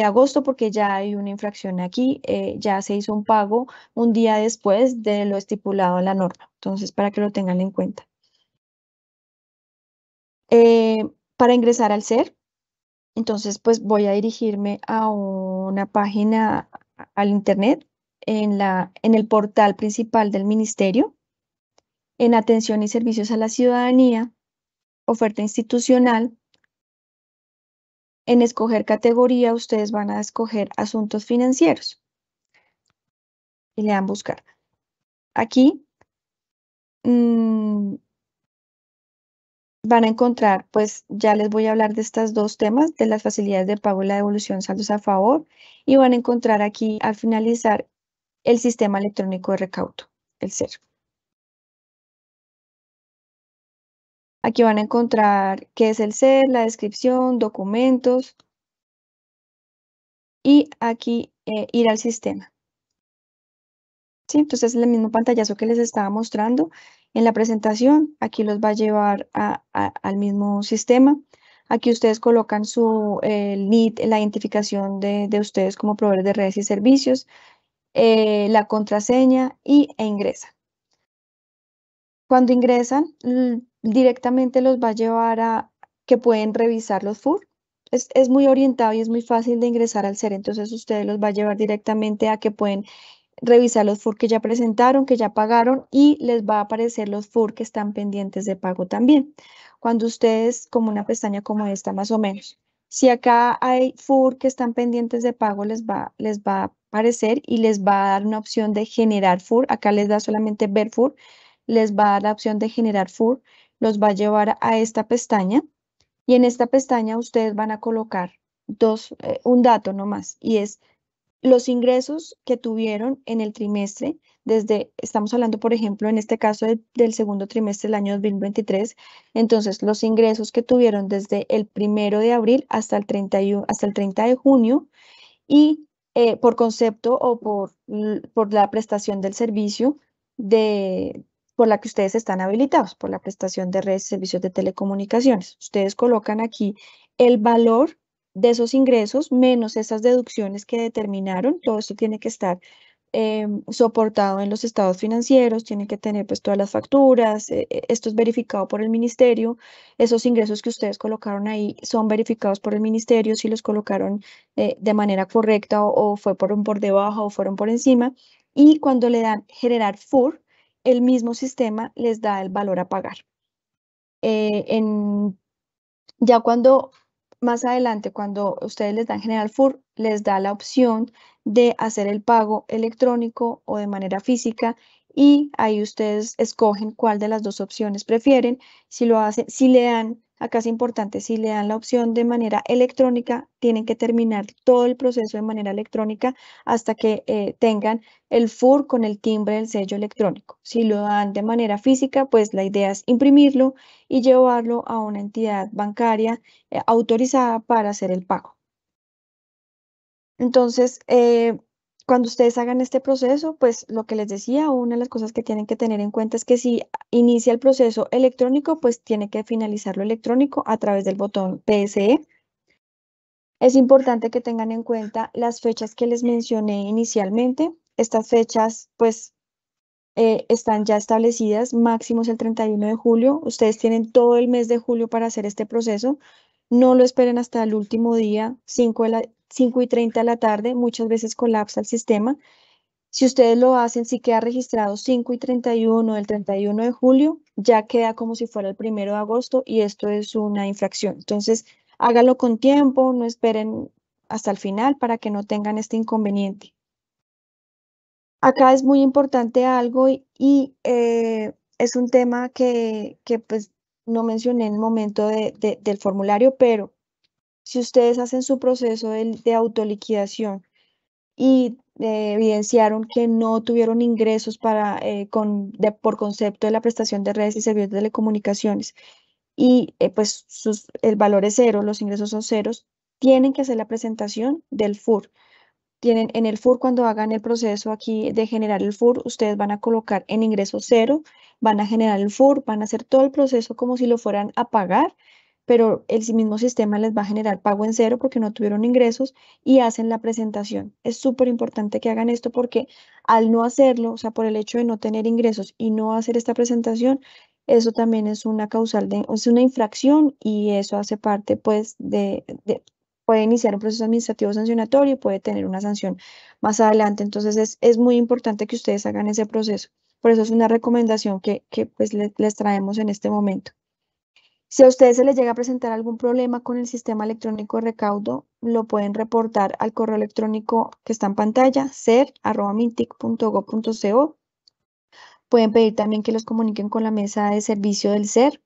agosto porque ya hay una infracción aquí, eh, ya se hizo un pago un día después de lo estipulado en la norma. Entonces, para que lo tengan en cuenta. Eh, para ingresar al ser, entonces pues voy a dirigirme a una página al internet en, la, en el portal principal del ministerio, en atención y servicios a la ciudadanía, oferta institucional. En escoger categoría, ustedes van a escoger asuntos financieros. Y le dan buscar. Aquí mm, van a encontrar, pues ya les voy a hablar de estos dos temas, de las facilidades de pago y la devolución saldos a favor, y van a encontrar aquí al finalizar el sistema electrónico de recaudo, el CER. Aquí van a encontrar qué es el CER, la descripción, documentos, y aquí eh, ir al sistema. ¿Sí? Entonces, el mismo pantallazo que les estaba mostrando, en la presentación. Aquí los va a llevar al mismo sistema. Aquí ustedes colocan su NID, NIT, la identificación de, ustedes como proveedores de redes y servicios, eh, la contraseña y, e ingresan. Cuando ingresan, directamente los va a llevar a que pueden revisar los FUR. Es, es muy orientado y es muy fácil de ingresar al ser, e, entonces ustedes los va a llevar directamente a que pueden revisar los FUR que ya presentaron, que ya pagaron y les va a aparecer los FUR que están pendientes de pago también. Cuando ustedes, como una pestaña como esta más o menos. Si acá hay FUR que están pendientes de pago, les va, les va a aparecer y les va a dar una opción de generar FUR. Acá les da solamente ver FUR. Les va a dar la opción de generar FUR. Los va a llevar a esta pestaña. Y en esta pestaña ustedes van a colocar dos, eh, un dato nomás. Y es los ingresos que tuvieron en el trimestre, desde, estamos hablando, por ejemplo, en este caso del segundo trimestre del año 2023, entonces los ingresos que tuvieron desde el primero de abril hasta el 31, hasta el 30 de junio y eh, por concepto o por, por la prestación del servicio de, por la que ustedes están habilitados, por la prestación de redes servicios de telecomunicaciones. Ustedes colocan aquí el valor de esos ingresos menos esas deducciones que determinaron, todo esto tiene que estar eh, soportado en los estados financieros, tiene que tener pues todas las facturas, eh, eh, esto es verificado por el ministerio, esos ingresos que ustedes colocaron ahí son verificados por el ministerio si los colocaron de manera correcta o, fue por, por debajo o fueron por encima y cuando le dan generar FUR, el mismo sistema les da el valor a pagar. en, ya cuando más adelante, cuando ustedes les dan General Fur, les da la opción de hacer el pago electrónico o de manera física y ahí ustedes escogen cuál de las dos opciones prefieren. Si lo hacen, si le dan Acá es importante, si le dan la opción de manera electrónica, tienen que terminar todo el proceso de manera electrónica hasta que eh, tengan el FUR con el timbre del sello electrónico. Si lo dan de manera física, pues la idea es imprimirlo y llevarlo a una entidad bancaria eh, autorizada para hacer el pago. Entonces, eh, cuando ustedes hagan este proceso, pues lo que les decía, una de las cosas que tienen que tener en cuenta es que si inicia el proceso electrónico, pues tiene que finalizarlo electrónico a través del botón PSE. Es importante que tengan en cuenta las fechas que les mencioné inicialmente. Estas fechas, pues, eh, están ya establecidas, máximo es el 31 de julio. Ustedes tienen todo el mes de julio para hacer este proceso. No lo esperen hasta el último día, 5, y 30 de la tarde, muchas veces colapsa el sistema. Si ustedes lo hacen, si queda registrado 5 y 31 del 31 de julio, ya queda como si fuera el 1 de agosto y esto es una infracción. Entonces, hágalo con tiempo, no esperen hasta el final para que no tengan este inconveniente. Acá es muy importante algo y, eh, es un tema que, que pues no mencioné en el momento del formulario, pero si ustedes hacen su proceso de, autoliquidación y eh, evidenciaron que no tuvieron ingresos para, eh, por concepto de la prestación de redes y servicios de telecomunicaciones y eh, pues sus, el valor es cero, los ingresos son ceros, tienen que hacer la presentación del FUR tienen en el FUR, cuando hagan el proceso aquí de generar el FUR, ustedes van a colocar en ingreso cero, van a generar el FUR, van a hacer todo el proceso como si lo fueran a pagar, pero el mismo sistema les va a generar pago en cero porque no tuvieron ingresos y hacen la presentación. Es súper importante que hagan esto porque al no hacerlo, o sea, por el hecho de no tener ingresos y no hacer esta presentación, eso también es una causal, de, es una infracción y eso hace parte pues de, de puede iniciar un proceso administrativo sancionatorio y puede tener una sanción más adelante. Entonces es, muy importante que ustedes hagan ese proceso. Por eso es una recomendación que, pues les traemos en este momento. Si a ustedes se les llega a presentar algún problema con el sistema electrónico de recaudo, lo pueden reportar al correo electrónico que está en pantalla, ser.mintic.gov.co. Pueden pedir también que los comuniquen con la mesa de servicio del SER.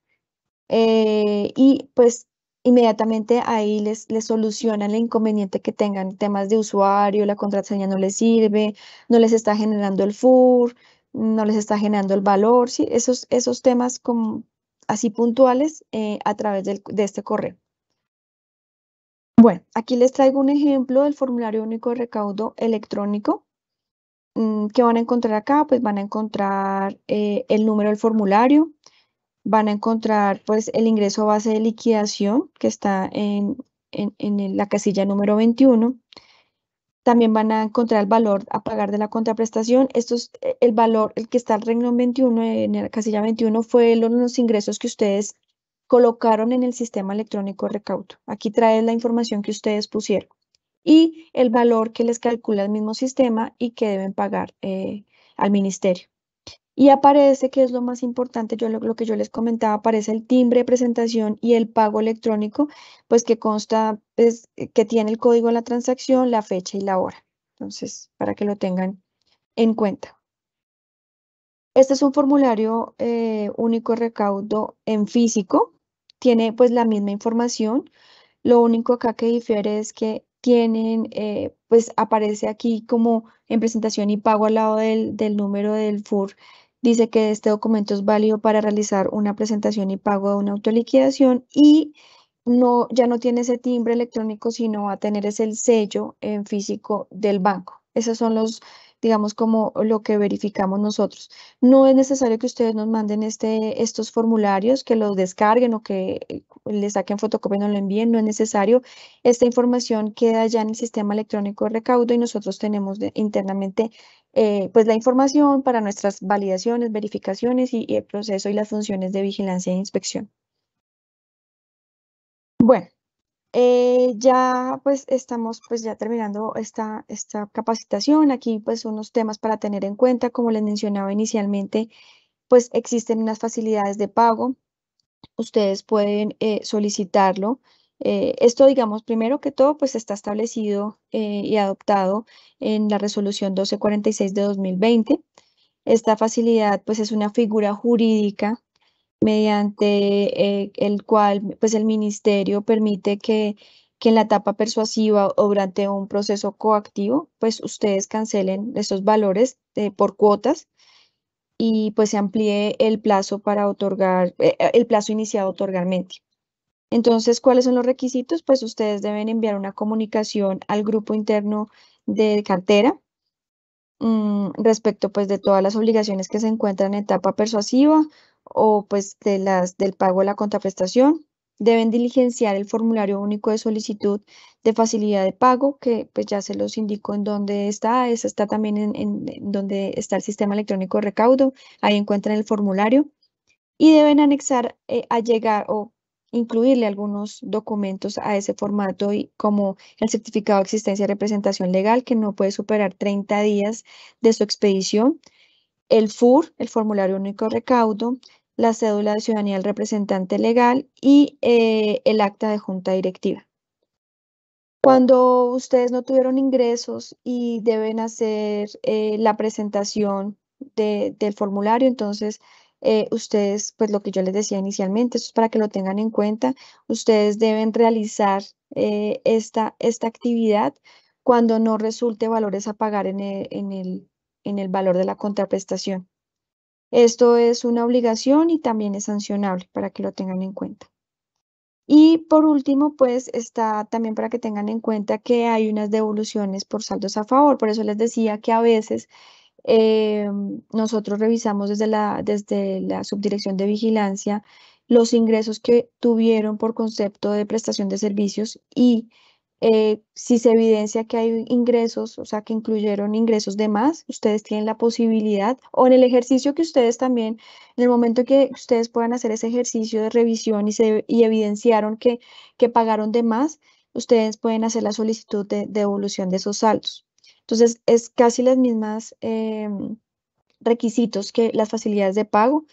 Eh, y pues inmediatamente ahí les, les solucionan el inconveniente que tengan, temas de usuario, la contraseña no les sirve, no les está generando el FUR, no les está generando el valor, ¿sí? esos, esos temas como así puntuales eh, a través de este correo. Bueno, aquí les traigo un ejemplo del formulario único de recaudo electrónico. Mm, ¿Qué van a encontrar acá? Pues van a encontrar eh, el número del formulario, van a encontrar pues el ingreso a base de liquidación que está en, la casilla número 21. También van a encontrar el valor a pagar de la contraprestación. Esto es eh, el valor, el que está el renglón 21, en la casilla 21, fue los, los ingresos que ustedes colocaron en el sistema electrónico de recaudo. Aquí trae la información que ustedes pusieron y el valor que les calcula el mismo sistema y que deben pagar eh, al ministerio. Y aparece, que es lo más importante, yo lo, que yo les comentaba, aparece el timbre de presentación y el pago electrónico, pues que consta, pues, eh, que tiene el código de la transacción, la fecha y la hora. Entonces, para que lo tengan en cuenta. Este es un formulario eh, único recaudo en físico. Tiene pues la misma información. Lo único acá que difiere es que tienen, eh, pues aparece aquí como en presentación y pago al lado del, del número del FUR dice que este documento es válido para realizar una presentación y pago de una autoliquidación y no, ya no tiene ese timbre electrónico, sino va a tener ese el sello en físico del banco. Esos son los digamos, como lo que verificamos nosotros. No es necesario que ustedes nos manden este, estos formularios, que los descarguen o que eh, le saquen fotocopia y lo envíen, no es necesario. Esta información queda ya en el sistema electrónico de recaudo y nosotros tenemos internamente eh, pues la información para nuestras validaciones, verificaciones y, y el proceso y las funciones de vigilancia e inspección. Bueno, eh, ya pues estamos pues ya terminando esta, esta capacitación. Aquí pues unos temas para tener en cuenta, como les mencionaba inicialmente, pues existen unas facilidades de pago. Ustedes pueden eh, solicitarlo. Eh, esto, digamos, primero que todo, pues está establecido y adoptado en la resolución 1246 de 2020. Esta facilidad, pues, es una figura jurídica mediante eh, el cual pues el ministerio permite que, en la etapa persuasiva o durante un proceso coactivo, pues ustedes cancelen esos valores eh, por cuotas y pues se amplíe el plazo para otorgar, eh, el plazo iniciado otorgarmente. Entonces, ¿cuáles son los requisitos? Pues ustedes deben enviar una comunicación al grupo interno de cartera Mm, respecto pues de todas las obligaciones que se encuentran en etapa persuasiva o pues de las del pago de la contraprestación. Deben diligenciar el formulario único de solicitud de facilidad de pago, que pues ya se los indico en donde está, esa está también en, donde está el sistema electrónico de recaudo, ahí encuentran el formulario y deben anexar, eh, a llegar o incluirle algunos documentos a ese formato y como el certificado de existencia de representación legal que no puede superar 30 días de su expedición, el FUR, el formulario único recaudo, la cédula de ciudadanía del representante legal y eh, el acta de junta directiva. Cuando ustedes no tuvieron ingresos y deben hacer eh, la presentación del formulario, entonces eh, ustedes, pues lo que yo les decía inicialmente, esto es para que lo tengan en cuenta, ustedes deben realizar eh, esta, esta actividad cuando no resulte valores a pagar en el, en el, en el valor de la contraprestación. Esto es una obligación y también es sancionable para que lo tengan en cuenta. Y por último, pues está también para que tengan en cuenta que hay unas devoluciones por saldos a favor. Por eso les decía que a veces eh, nosotros revisamos desde la, desde la subdirección de vigilancia los ingresos que tuvieron por concepto de prestación de servicios y eh, si se evidencia que hay ingresos, o sea, que incluyeron ingresos de más, ustedes tienen la posibilidad, o en el ejercicio que ustedes también, en el momento que ustedes puedan hacer ese ejercicio de revisión y, se, evidenciaron que, que pagaron de más, ustedes pueden hacer la solicitud de, de devolución de esos saldos. Entonces, es casi las mismas em, requisitos que las facilidades de pago.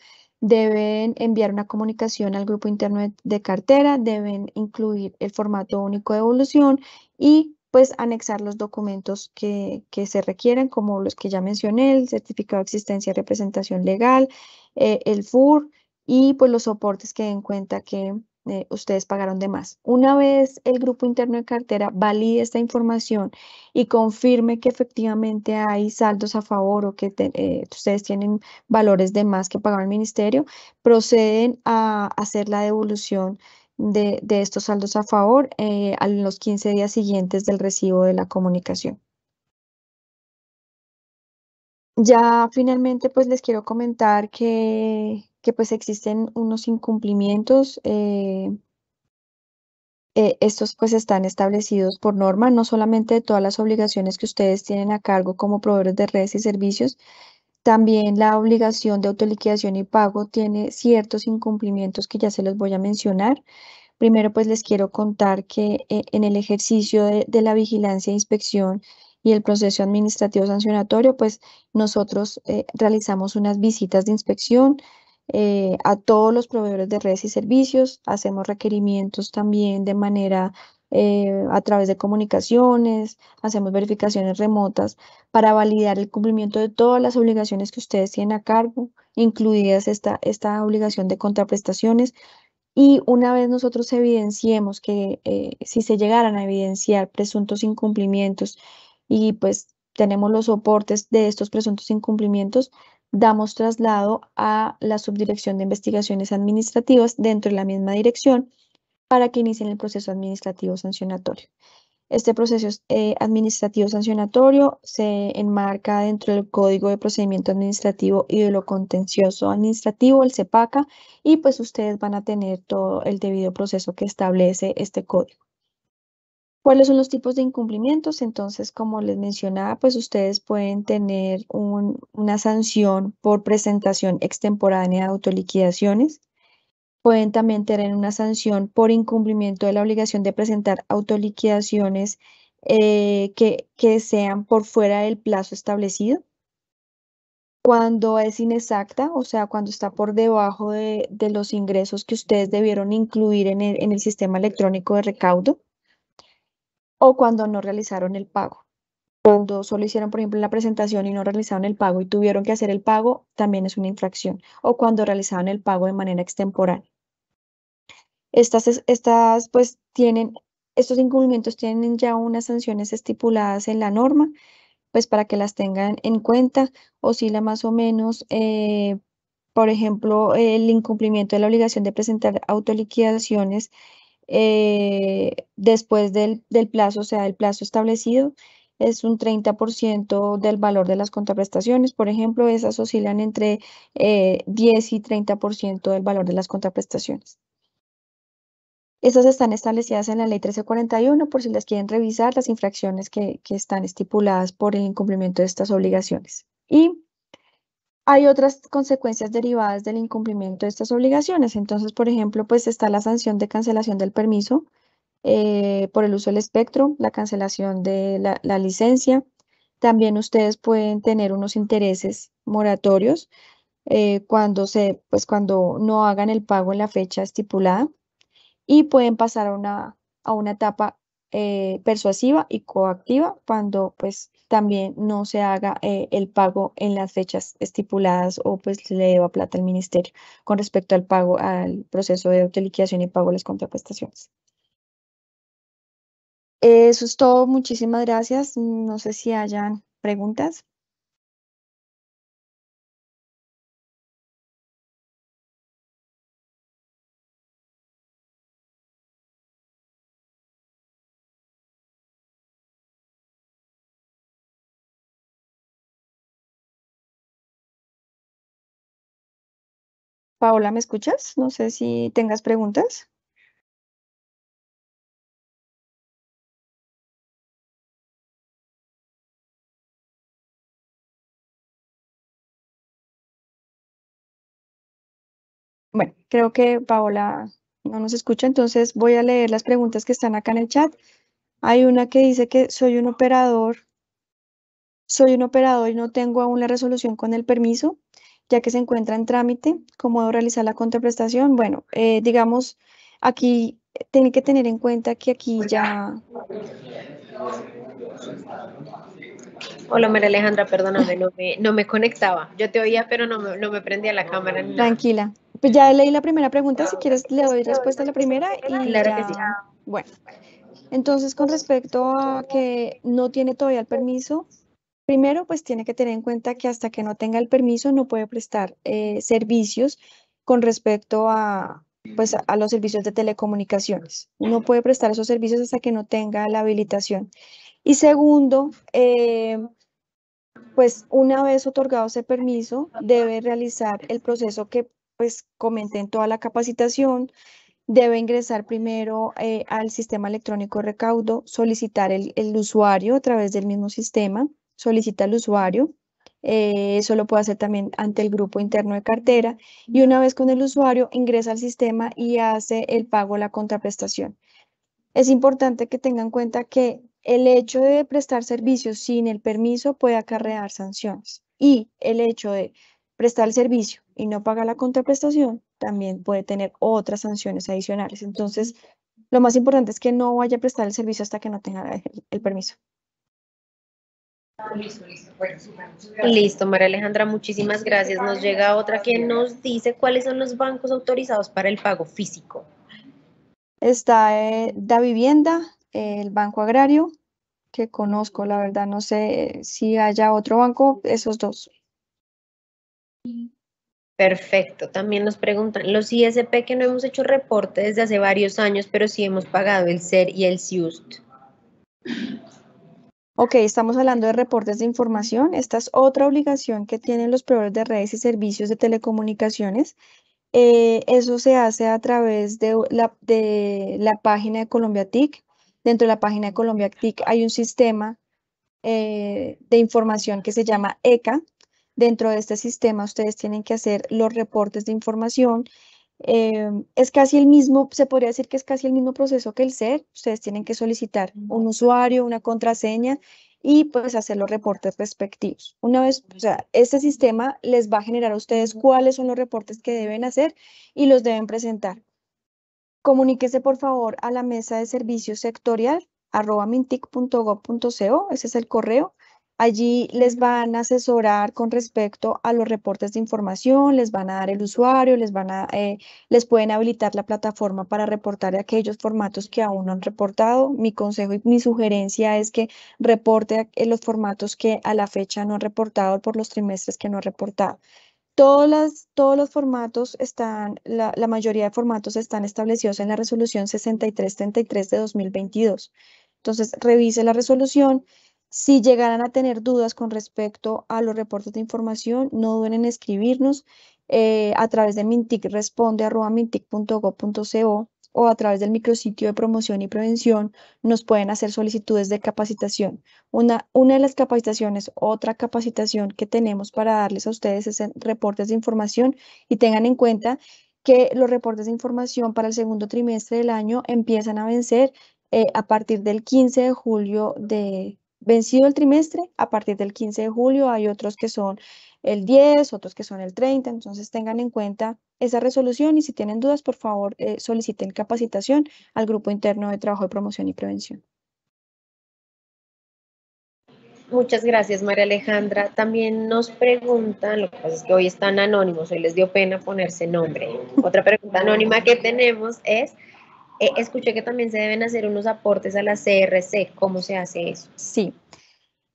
Deben enviar una comunicación al grupo interno de, cartera, deben incluir el formato único de evolución y pues anexar los documentos que, se requieran, como los que ya mencioné, el certificado de existencia y representación legal, eh, el FUR y pues los soportes que den cuenta que eh, ustedes pagaron de más. Una vez el grupo interno de cartera valide esta información y confirme que efectivamente hay saldos a favor o que eh, ustedes tienen valores de más que pagaron el ministerio, proceden a hacer la devolución de, estos saldos a favor eh, a los 15 días siguientes del recibo de la comunicación. Ya finalmente, pues les quiero comentar que que pues existen unos incumplimientos. Eh, eh, estos pues están establecidos por norma, no solamente de todas las obligaciones que ustedes tienen a cargo como proveedores de redes y servicios, también la obligación de autoliquidación y pago tiene ciertos incumplimientos que ya se los voy a mencionar. Primero, pues les quiero contar que eh, en el ejercicio de, la vigilancia e inspección y el proceso administrativo sancionatorio, pues nosotros realizamos unas visitas de inspección, eh, a todos los proveedores de redes y servicios. Hacemos requerimientos también de manera eh, a través de comunicaciones, hacemos verificaciones remotas para validar el cumplimiento de todas las obligaciones que ustedes tienen a cargo, incluidas esta, esta obligación de contraprestaciones. Y una vez nosotros evidenciemos que eh, si se llegaran a evidenciar presuntos incumplimientos y pues tenemos los soportes de estos presuntos incumplimientos, damos traslado a la Subdirección de Investigaciones Administrativas dentro de la misma dirección para que inicien el proceso administrativo sancionatorio. Este proceso eh, administrativo sancionatorio se enmarca dentro del Código de Procedimiento Administrativo y de lo contencioso administrativo, el CEPACA, y pues ustedes van a tener todo el debido proceso que establece este código. ¿Cuáles son los tipos de incumplimientos? Entonces, como les mencionaba, pues ustedes pueden tener una sanción por presentación extemporánea de autoliquidaciones. Pueden también tener una sanción por incumplimiento de la obligación de presentar autoliquidaciones eh, que, sean por fuera del plazo establecido. Cuando es inexacta, o sea, cuando está por debajo de, los ingresos que ustedes debieron incluir en el sistema electrónico de recaudo o cuando no realizaron el pago. Cuando solo hicieron, por ejemplo, la presentación y no realizaron el pago y tuvieron que hacer el pago, también es una infracción. O cuando realizaron el pago de manera extemporánea. Estas, estas pues, tienen, estos incumplimientos tienen ya unas sanciones estipuladas en la norma, pues para que las tengan en cuenta, oscila más o menos, eh, por ejemplo, el incumplimiento de la obligación de presentar autoliquidaciones eh, después del, plazo, o sea, el plazo establecido, es un 30% del valor de las contraprestaciones. Por ejemplo, esas oscilan entre eh, 10 y 30% del valor de las contraprestaciones. Estas están establecidas en la ley 1341 por si las quieren revisar las infracciones que, que están estipuladas por el incumplimiento de estas obligaciones. Y hay otras consecuencias derivadas del incumplimiento de estas obligaciones. Entonces, por ejemplo, pues está la sanción de cancelación del permiso eh, por el uso del espectro, la cancelación de la, licencia. También ustedes pueden tener unos intereses moratorios eh, cuando, se, pues cuando no hagan el pago en la fecha estipulada y pueden pasar a una, a una etapa eh, persuasiva y coactiva cuando pues también no se haga eh, el pago en las fechas estipuladas o pues le deba plata al ministerio con respecto al pago al proceso de autoliquidación y pago a las contraprestaciones. Eso es todo, muchísimas gracias. No sé si hayan preguntas. Paola, ¿me escuchas? No sé si tengas preguntas. Bueno, creo que Paola no nos escucha, entonces voy a leer las preguntas que están acá en el chat. Hay una que dice que soy un operador, soy un operador y no tengo aún la resolución con el permiso ya que se encuentra en trámite, cómo realizar la contraprestación. Bueno, eh, digamos, aquí eh, tiene que tener en cuenta que aquí ya... Hola María Alejandra, perdóname, no me, conectaba. Yo te oía, pero no me, no me prendía la cámara. Tranquila. Pues ya leí la primera pregunta, si quieres le doy respuesta a la primera. Y claro que sí. Bueno, entonces con respecto a que no tiene todavía el permiso, Primero, pues tiene que tener en cuenta que hasta que no tenga el permiso no puede prestar eh, servicios con respecto a, pues, a los servicios de telecomunicaciones. No puede prestar esos servicios hasta que no tenga la habilitación. Y segundo, eh, pues una vez otorgado ese permiso, debe realizar el proceso que pues comenté en toda la capacitación, debe ingresar primero eh, al sistema electrónico recaudo, solicitar el usuario a través del mismo sistema, solicita al usuario. Eh, eso lo puede hacer también ante el grupo interno de cartera y una vez con el usuario ingresa al sistema y hace el pago, la contraprestación. Es importante que tengan en cuenta que el hecho de prestar servicios sin el permiso puede acarrear sanciones y el hecho de prestar el servicio y no pagar la contraprestación también puede tener otras sanciones adicionales. Entonces, lo más importante es que no vaya a prestar el servicio hasta que no tenga el permiso. Listo, María Alejandra, muchísimas gracias. Nos llega otra que nos dice cuáles son los bancos autorizados para el pago físico. Está eh, Da Vivienda, el Banco Agrario, que conozco, la verdad, no sé eh, si haya otro banco, esos dos. Perfecto. También nos preguntan los ISP que no hemos hecho reporte desde hace varios años, pero sí hemos pagado el SER y el SIUST. Ok, estamos hablando de reportes de información. Esta es otra obligación que tienen los proveedores de redes y servicios de telecomunicaciones. Eh, eso se hace a través de la, página de Colombia TIC. Dentro de la página de Colombia TIC hay un sistema eh, de información que se llama ECA. Dentro de este sistema ustedes tienen que hacer los reportes de información Em, es casi el mismo, se podría decir que es casi el mismo proceso que el ser. Ustedes tienen que solicitar un usuario, una contraseña y pues hacer los reportes respectivos. Una vez, o sea, este sistema les va a generar a ustedes cuáles son los reportes que deben hacer y los deben presentar. Comuníquese por favor a la mesa de servicio sectorial arroba mintic.gov.co, ese es el correo, Allí les van a asesorar con respecto a los reportes de información, les van a dar el usuario, les, van a, eh, les pueden habilitar la plataforma para reportar aquellos formatos que aún no han reportado. Mi consejo y mi sugerencia es que reporte eh, los formatos que a la fecha no han reportado por los trimestres que no han reportado. Todos, todos los formatos están, la, la mayoría de formatos están establecidos en la resolución 6333 de 2022. Entonces, revise la resolución si llegaran a tener dudas con respecto a los reportes de información, no duden en escribirnos eh, a través de mintic responde arroba o a través del micrositio de promoción y prevención nos pueden hacer solicitudes de capacitación. Una, de las capacitaciones, otra capacitación que tenemos para darles a ustedes es en reportes de información y tengan en cuenta que los reportes de información para el segundo trimestre del año empiezan a vencer eh, a partir del 15 de julio de, vencido el trimestre, a partir del 15 de julio hay otros que son el 10, otros que son el 30, entonces tengan en cuenta esa resolución y si tienen dudas, por favor, eh, soliciten capacitación al Grupo Interno de Trabajo de Promoción y Prevención. Muchas gracias, María Alejandra. También nos preguntan, lo que pasa es que hoy están anónimos, hoy les dio pena ponerse nombre. Otra pregunta anónima que tenemos es, eh, escuché que también se deben hacer unos aportes a la CRC. ¿Cómo se hace eso? Sí.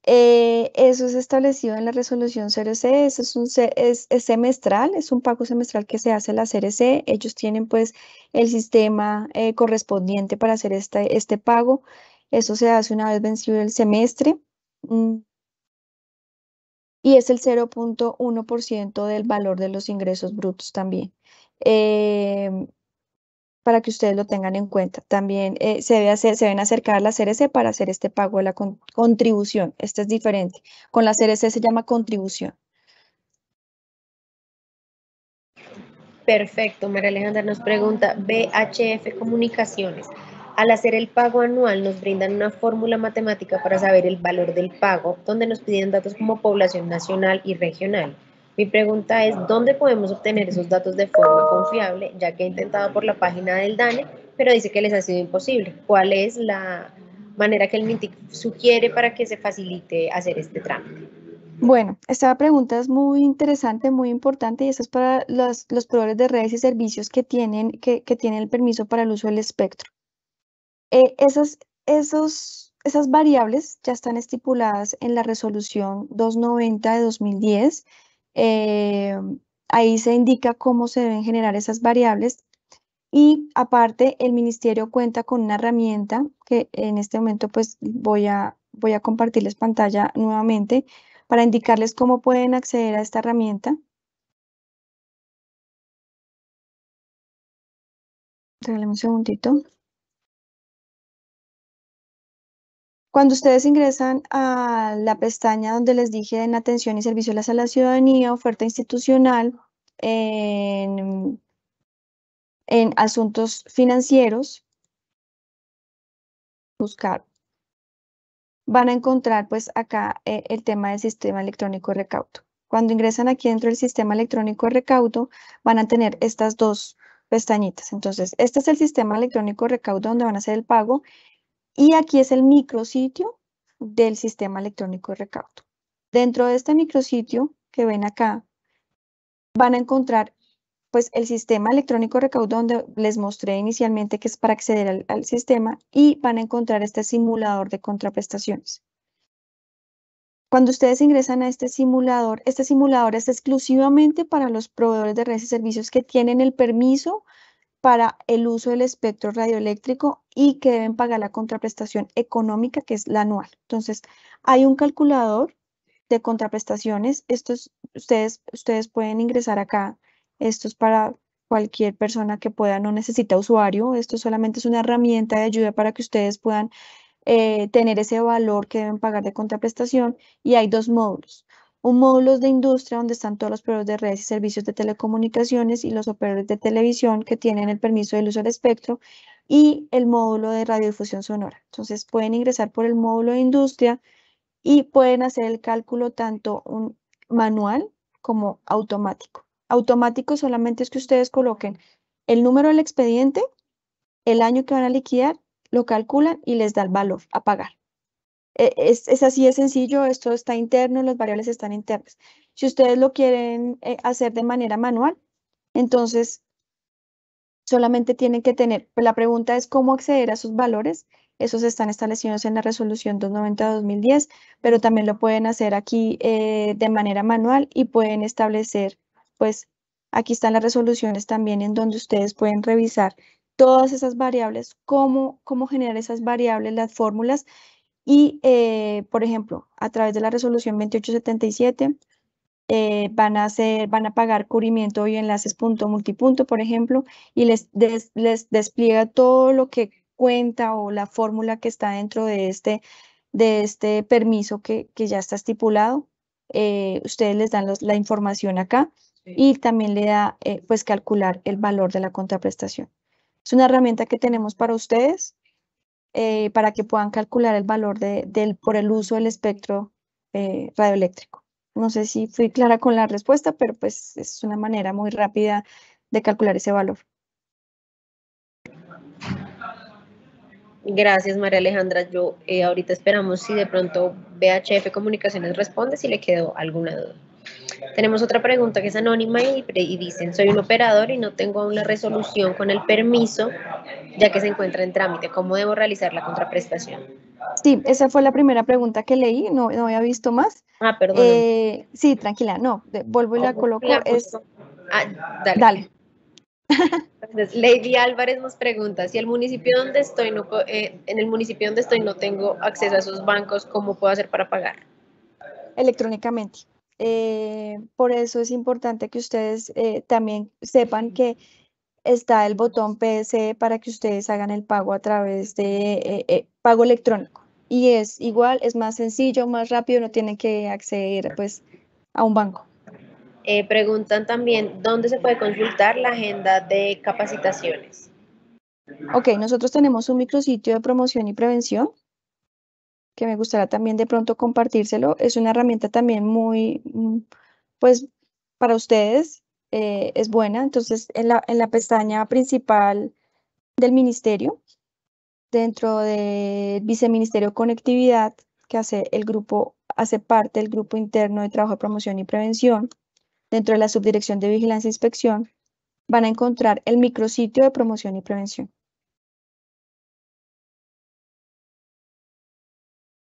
Eh, eso es establecido en la resolución CRC, eso es, un, es, semestral, es un pago semestral que se hace la CRC. Ellos tienen pues el sistema eh, correspondiente para hacer este, este pago. Eso se hace una vez vencido el semestre. Mm, y es el 0.1% del valor de los ingresos brutos también para que ustedes lo tengan en cuenta. También eh, se, deben acercar a la CRC para hacer este pago de la contribución. Esta es diferente. Con la CRC se llama contribución. Perfecto, María Alejandra nos pregunta, BHF Comunicaciones, al hacer el pago anual nos brindan una fórmula matemática para saber el valor del pago, donde nos piden datos como población nacional y regional. Mi pregunta es, ¿dónde podemos obtener esos datos de forma confiable? Ya que he intentado por la página del DANE, pero dice que les ha sido imposible. ¿Cuál es la manera que el MINTIC sugiere para que se facilite hacer este trámite? Bueno, esta pregunta es muy interesante, muy importante y eso es para los, proveedores de redes y servicios que tienen, que, el permiso para el uso del espectro. Eh, esas, esas variables ya están estipuladas en la resolución 290 de 2010 eh, ahí se indica cómo se deben generar esas variables y aparte el ministerio cuenta con una herramienta que en este momento pues voy a, voy a compartirles pantalla nuevamente para indicarles cómo pueden acceder a esta herramienta. un segundito. Cuando ustedes ingresan a la pestaña donde les dije en atención y servicios a la ciudadanía, oferta institucional, en, asuntos financieros, buscar, van a encontrar pues acá eh, el tema del sistema electrónico de recaudo. Cuando ingresan aquí dentro del sistema electrónico de recaudo, van a tener estas dos pestañitas. Entonces, este es el sistema electrónico de recaudo donde van a hacer el pago y aquí es el micrositio del sistema electrónico de recaudo. Dentro de este micrositio que ven acá, van a encontrar pues el sistema electrónico de recaudo donde les mostré inicialmente que es para acceder al, sistema y van a encontrar este simulador de contraprestaciones. Cuando ustedes ingresan a este simulador, este simulador es exclusivamente para los proveedores de redes y servicios que tienen el permiso para el uso del espectro radioeléctrico y que deben pagar la contraprestación económica, que es la anual. Entonces, hay un calculador de contraprestaciones. Estos, ustedes, ustedes pueden ingresar acá. Esto es para cualquier persona que pueda, no necesita usuario. Esto solamente es una herramienta de ayuda para que ustedes puedan eh, tener ese valor que deben pagar de contraprestación. Y hay dos módulos un módulo de industria donde están todos los proveedores de redes y servicios de telecomunicaciones y los operadores de televisión que tienen el permiso del uso del espectro y el módulo de radiodifusión sonora. Entonces pueden ingresar por el módulo de industria y pueden hacer el cálculo tanto un manual como automático. Automático solamente es que ustedes coloquen el número del expediente, el año que van a liquidar, lo calculan y les da el valor a pagar. E, es, así de sencillo, esto está interno, las variables están internas. Si ustedes lo quieren eh, hacer de manera manual, entonces solamente tienen que tener, pues, la pregunta es cómo acceder a sus valores, esos están establecidos en la resolución 290-2010, pero también lo pueden hacer aquí eh, de manera manual y pueden establecer, pues aquí están las resoluciones también en donde ustedes pueden revisar todas esas variables, cómo, cómo generar esas variables, las fórmulas y, eh, por ejemplo, a través de la resolución 2877, eh, van, a hacer, van a pagar cubrimiento y enlaces punto multipunto, por ejemplo, y les, les despliega todo lo que cuenta o la fórmula que está dentro de este, de este permiso que, que ya está estipulado. Eh, ustedes les dan la información acá y también le da, pues, calcular el valor de la contraprestación. Es una herramienta que tenemos para ustedes eh, para que puedan calcular el valor del, por el uso del espectro eh, radioeléctrico. No sé si fui clara con la respuesta, pero pues es una manera muy rápida de calcular ese valor. Gracias, María Alejandra. Yo eh, ahorita esperamos si de pronto BHF Comunicaciones responde, si le quedó alguna duda. Tenemos otra pregunta que es anónima y, dicen, soy un operador y no tengo una resolución con el permiso ya que se encuentra en trámite. ¿Cómo debo realizar la contraprestación? Sí, esa fue la primera pregunta que leí, no, no había visto más. Ah, perdón. Eh, sí, tranquila, no, vuelvo y la coloco. Ah, dale. Entonces, Lady Álvarez nos pregunta, si el municipio donde estoy no, eh, en el municipio donde estoy no tengo acceso a esos bancos, ¿cómo puedo hacer para pagar? Electrónicamente. Eh, por eso es importante que ustedes eh, también sepan que está el botón PSE para que ustedes hagan el pago a través de eh, pago electrónico. Y es igual, es más sencillo, más rápido, no tienen que acceder pues a un banco. preguntan también, ¿dónde se puede consultar la agenda de capacitaciones? Ok, nosotros tenemos un micrositio de promoción y prevención que me gustará también de pronto compartírselo. Es una herramienta también muy, mm, pues, para ustedes eh, es buena. Entonces, en la, en la pestaña principal del ministerio, dentro del Viceministerio Conectividad, que hace el grupo, hace parte del grupo interno de trabajo de promoción y prevención, dentro de la Subdirección de Vigilancia e Inspección, van a encontrar el micrositio de promoción y prevención.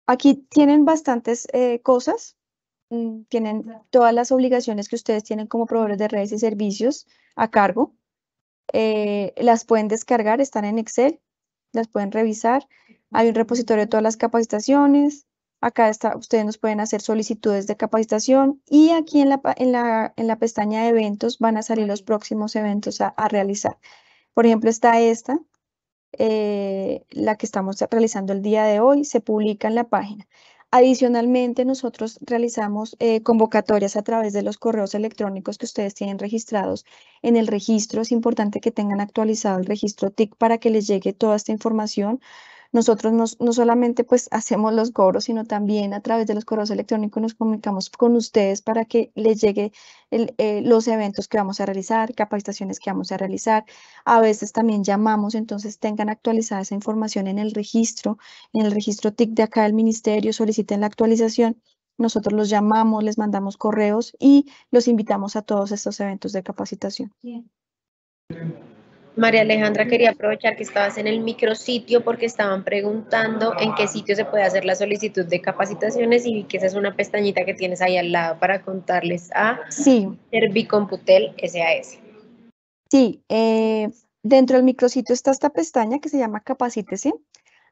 Aquí tienen bastantes eh, cosas, mm, tienen todas las obligaciones que ustedes tienen como proveedores de redes y servicios a cargo. Eh, las pueden descargar, están en Excel, las pueden revisar. Hay un repositorio de todas las capacitaciones. Acá está, ustedes nos pueden hacer solicitudes de capacitación y aquí en la, en la, pestaña de eventos van a salir los próximos eventos a realizar. Por ejemplo, está esta, eh, la que estamos realizando el día de hoy, se publica en la página. Adicionalmente, nosotros realizamos eh, convocatorias a través de los correos electrónicos que ustedes tienen registrados en el registro. Es importante que tengan actualizado el registro TIC para que les llegue toda esta información nosotros nos, no solamente pues hacemos los cobros, sino también a través de los correos electrónicos nos comunicamos con ustedes para que les llegue eh, los eventos que vamos a realizar, capacitaciones que vamos a realizar. A veces también llamamos, entonces tengan actualizada esa información en el registro, en el registro TIC de acá del ministerio, soliciten la actualización nosotros los llamamos, les mandamos correos y los invitamos a todos estos eventos de capacitación. María Alejandra, quería aprovechar que estabas en el micrositio porque estaban preguntando en qué sitio se puede hacer la solicitud de capacitaciones y que esa es una pestañita que tienes ahí al lado para contarles a sí. Servicomputel SAS. Sí, eh, dentro del micrositio está esta pestaña que se llama Capacítese.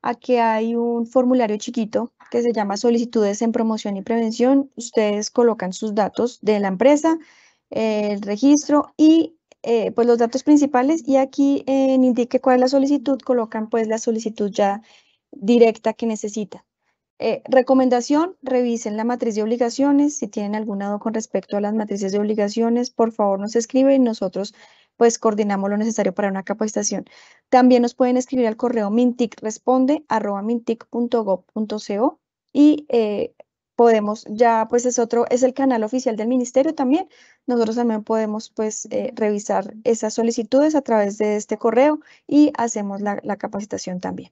Aquí hay un formulario chiquito que se llama Solicitudes en Promoción y Prevención. Ustedes colocan sus datos de la empresa, el registro y eh, pues los datos principales y aquí eh, en indique cuál es la solicitud, colocan pues la solicitud ya directa que necesita. Eh, recomendación, revisen la matriz de obligaciones. Si tienen alguna duda con respecto a las matrices de obligaciones, por favor nos escriben. Nosotros pues coordinamos lo necesario para una capacitación. También nos pueden escribir al correo minticresponde@mintic.gob.co y podemos ya, pues es otro, es el canal oficial del ministerio también nosotros también podemos pues eh, revisar esas solicitudes a través de este correo y hacemos la, capacitación también.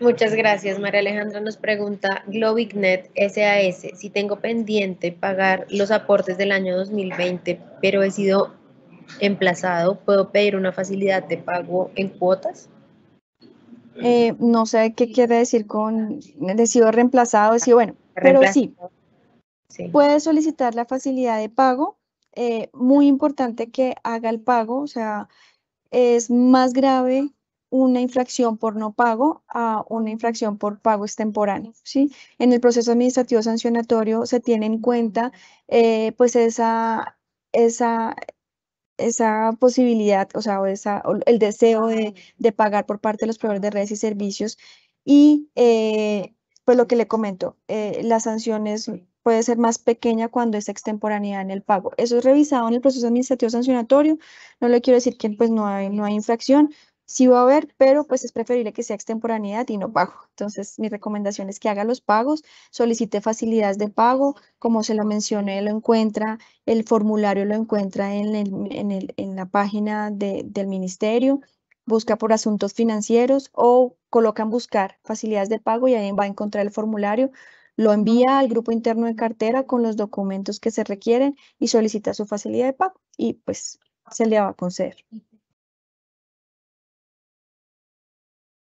Muchas gracias, María Alejandra. Nos pregunta GlobicNet SAS, si tengo pendiente pagar los aportes del año 2020, pero he sido emplazado, ¿puedo pedir una facilidad de pago en cuotas? Eh, no sé qué quiere decir con he sido reemplazado, he sido, bueno, pero sí, Puede solicitar la facilidad de pago. Eh, muy importante que haga el pago, o sea, es más grave una infracción por no pago a una infracción por pago extemporáneo. ¿sí? En el proceso administrativo sancionatorio se tiene en cuenta eh, pues esa, esa, esa posibilidad, o sea, esa, el deseo de, pagar por parte de los proveedores de redes y servicios. Y eh, pues lo que le comento, las sanciones puede ser más pequeña cuando es extemporaneidad en el pago. Eso es revisado en el proceso administrativo sancionatorio. No le quiero decir que pues, no, hay, no hay infracción, sí va a haber, pero pues es preferible que sea extemporaneidad y no pago. Entonces, mi recomendación es que haga los pagos, solicite facilidades de pago, como se lo mencioné, lo encuentra, el formulario lo encuentra en, el, en, el, en la página de, del ministerio, busca por asuntos financieros o colocan buscar facilidades de pago y ahí va a encontrar el formulario lo envía al grupo interno de cartera con los documentos que se requieren y solicita su facilidad de pago y pues se le va a conceder.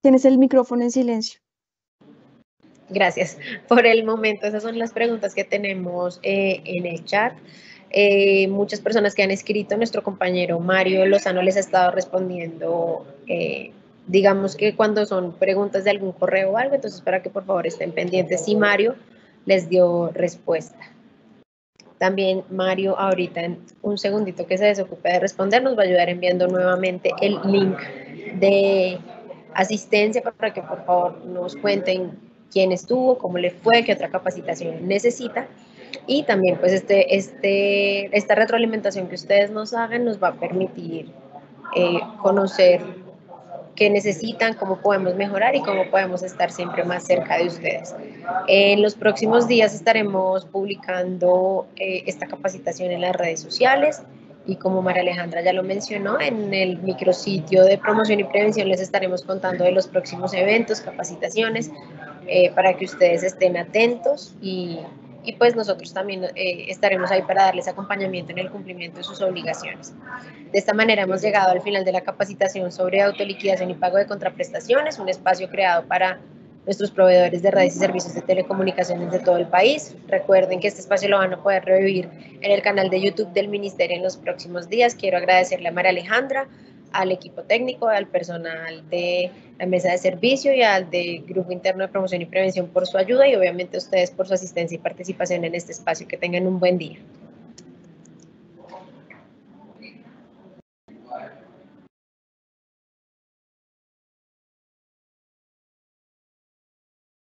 Tienes el micrófono en silencio. Gracias. Por el momento, esas son las preguntas que tenemos eh, en el chat. Eh, muchas personas que han escrito, nuestro compañero Mario Lozano les ha estado respondiendo eh, digamos que cuando son preguntas de algún correo o algo, entonces para que por favor estén pendientes si Mario les dio respuesta. También Mario ahorita en un segundito que se desocupe de responder nos va a ayudar enviando nuevamente el link de asistencia para que por favor nos cuenten quién estuvo, cómo le fue, qué otra capacitación necesita. Y también pues este, este, esta retroalimentación que ustedes nos hagan nos va a permitir eh, conocer qué necesitan, cómo podemos mejorar y cómo podemos estar siempre más cerca de ustedes. En los próximos días estaremos publicando eh, esta capacitación en las redes sociales y como María Alejandra ya lo mencionó, en el micrositio de promoción y prevención les estaremos contando de los próximos eventos, capacitaciones, eh, para que ustedes estén atentos y y pues nosotros también eh, estaremos ahí para darles acompañamiento en el cumplimiento de sus obligaciones. De esta manera hemos llegado al final de la capacitación sobre autoliquidación y pago de contraprestaciones, un espacio creado para nuestros proveedores de redes y servicios de telecomunicaciones de todo el país. Recuerden que este espacio lo van a poder revivir en el canal de YouTube del Ministerio en los próximos días. Quiero agradecerle a María Alejandra, al equipo técnico, al personal de la mesa de servicio y al del Grupo Interno de Promoción y Prevención por su ayuda y obviamente a ustedes por su asistencia y participación en este espacio. Que tengan un buen día.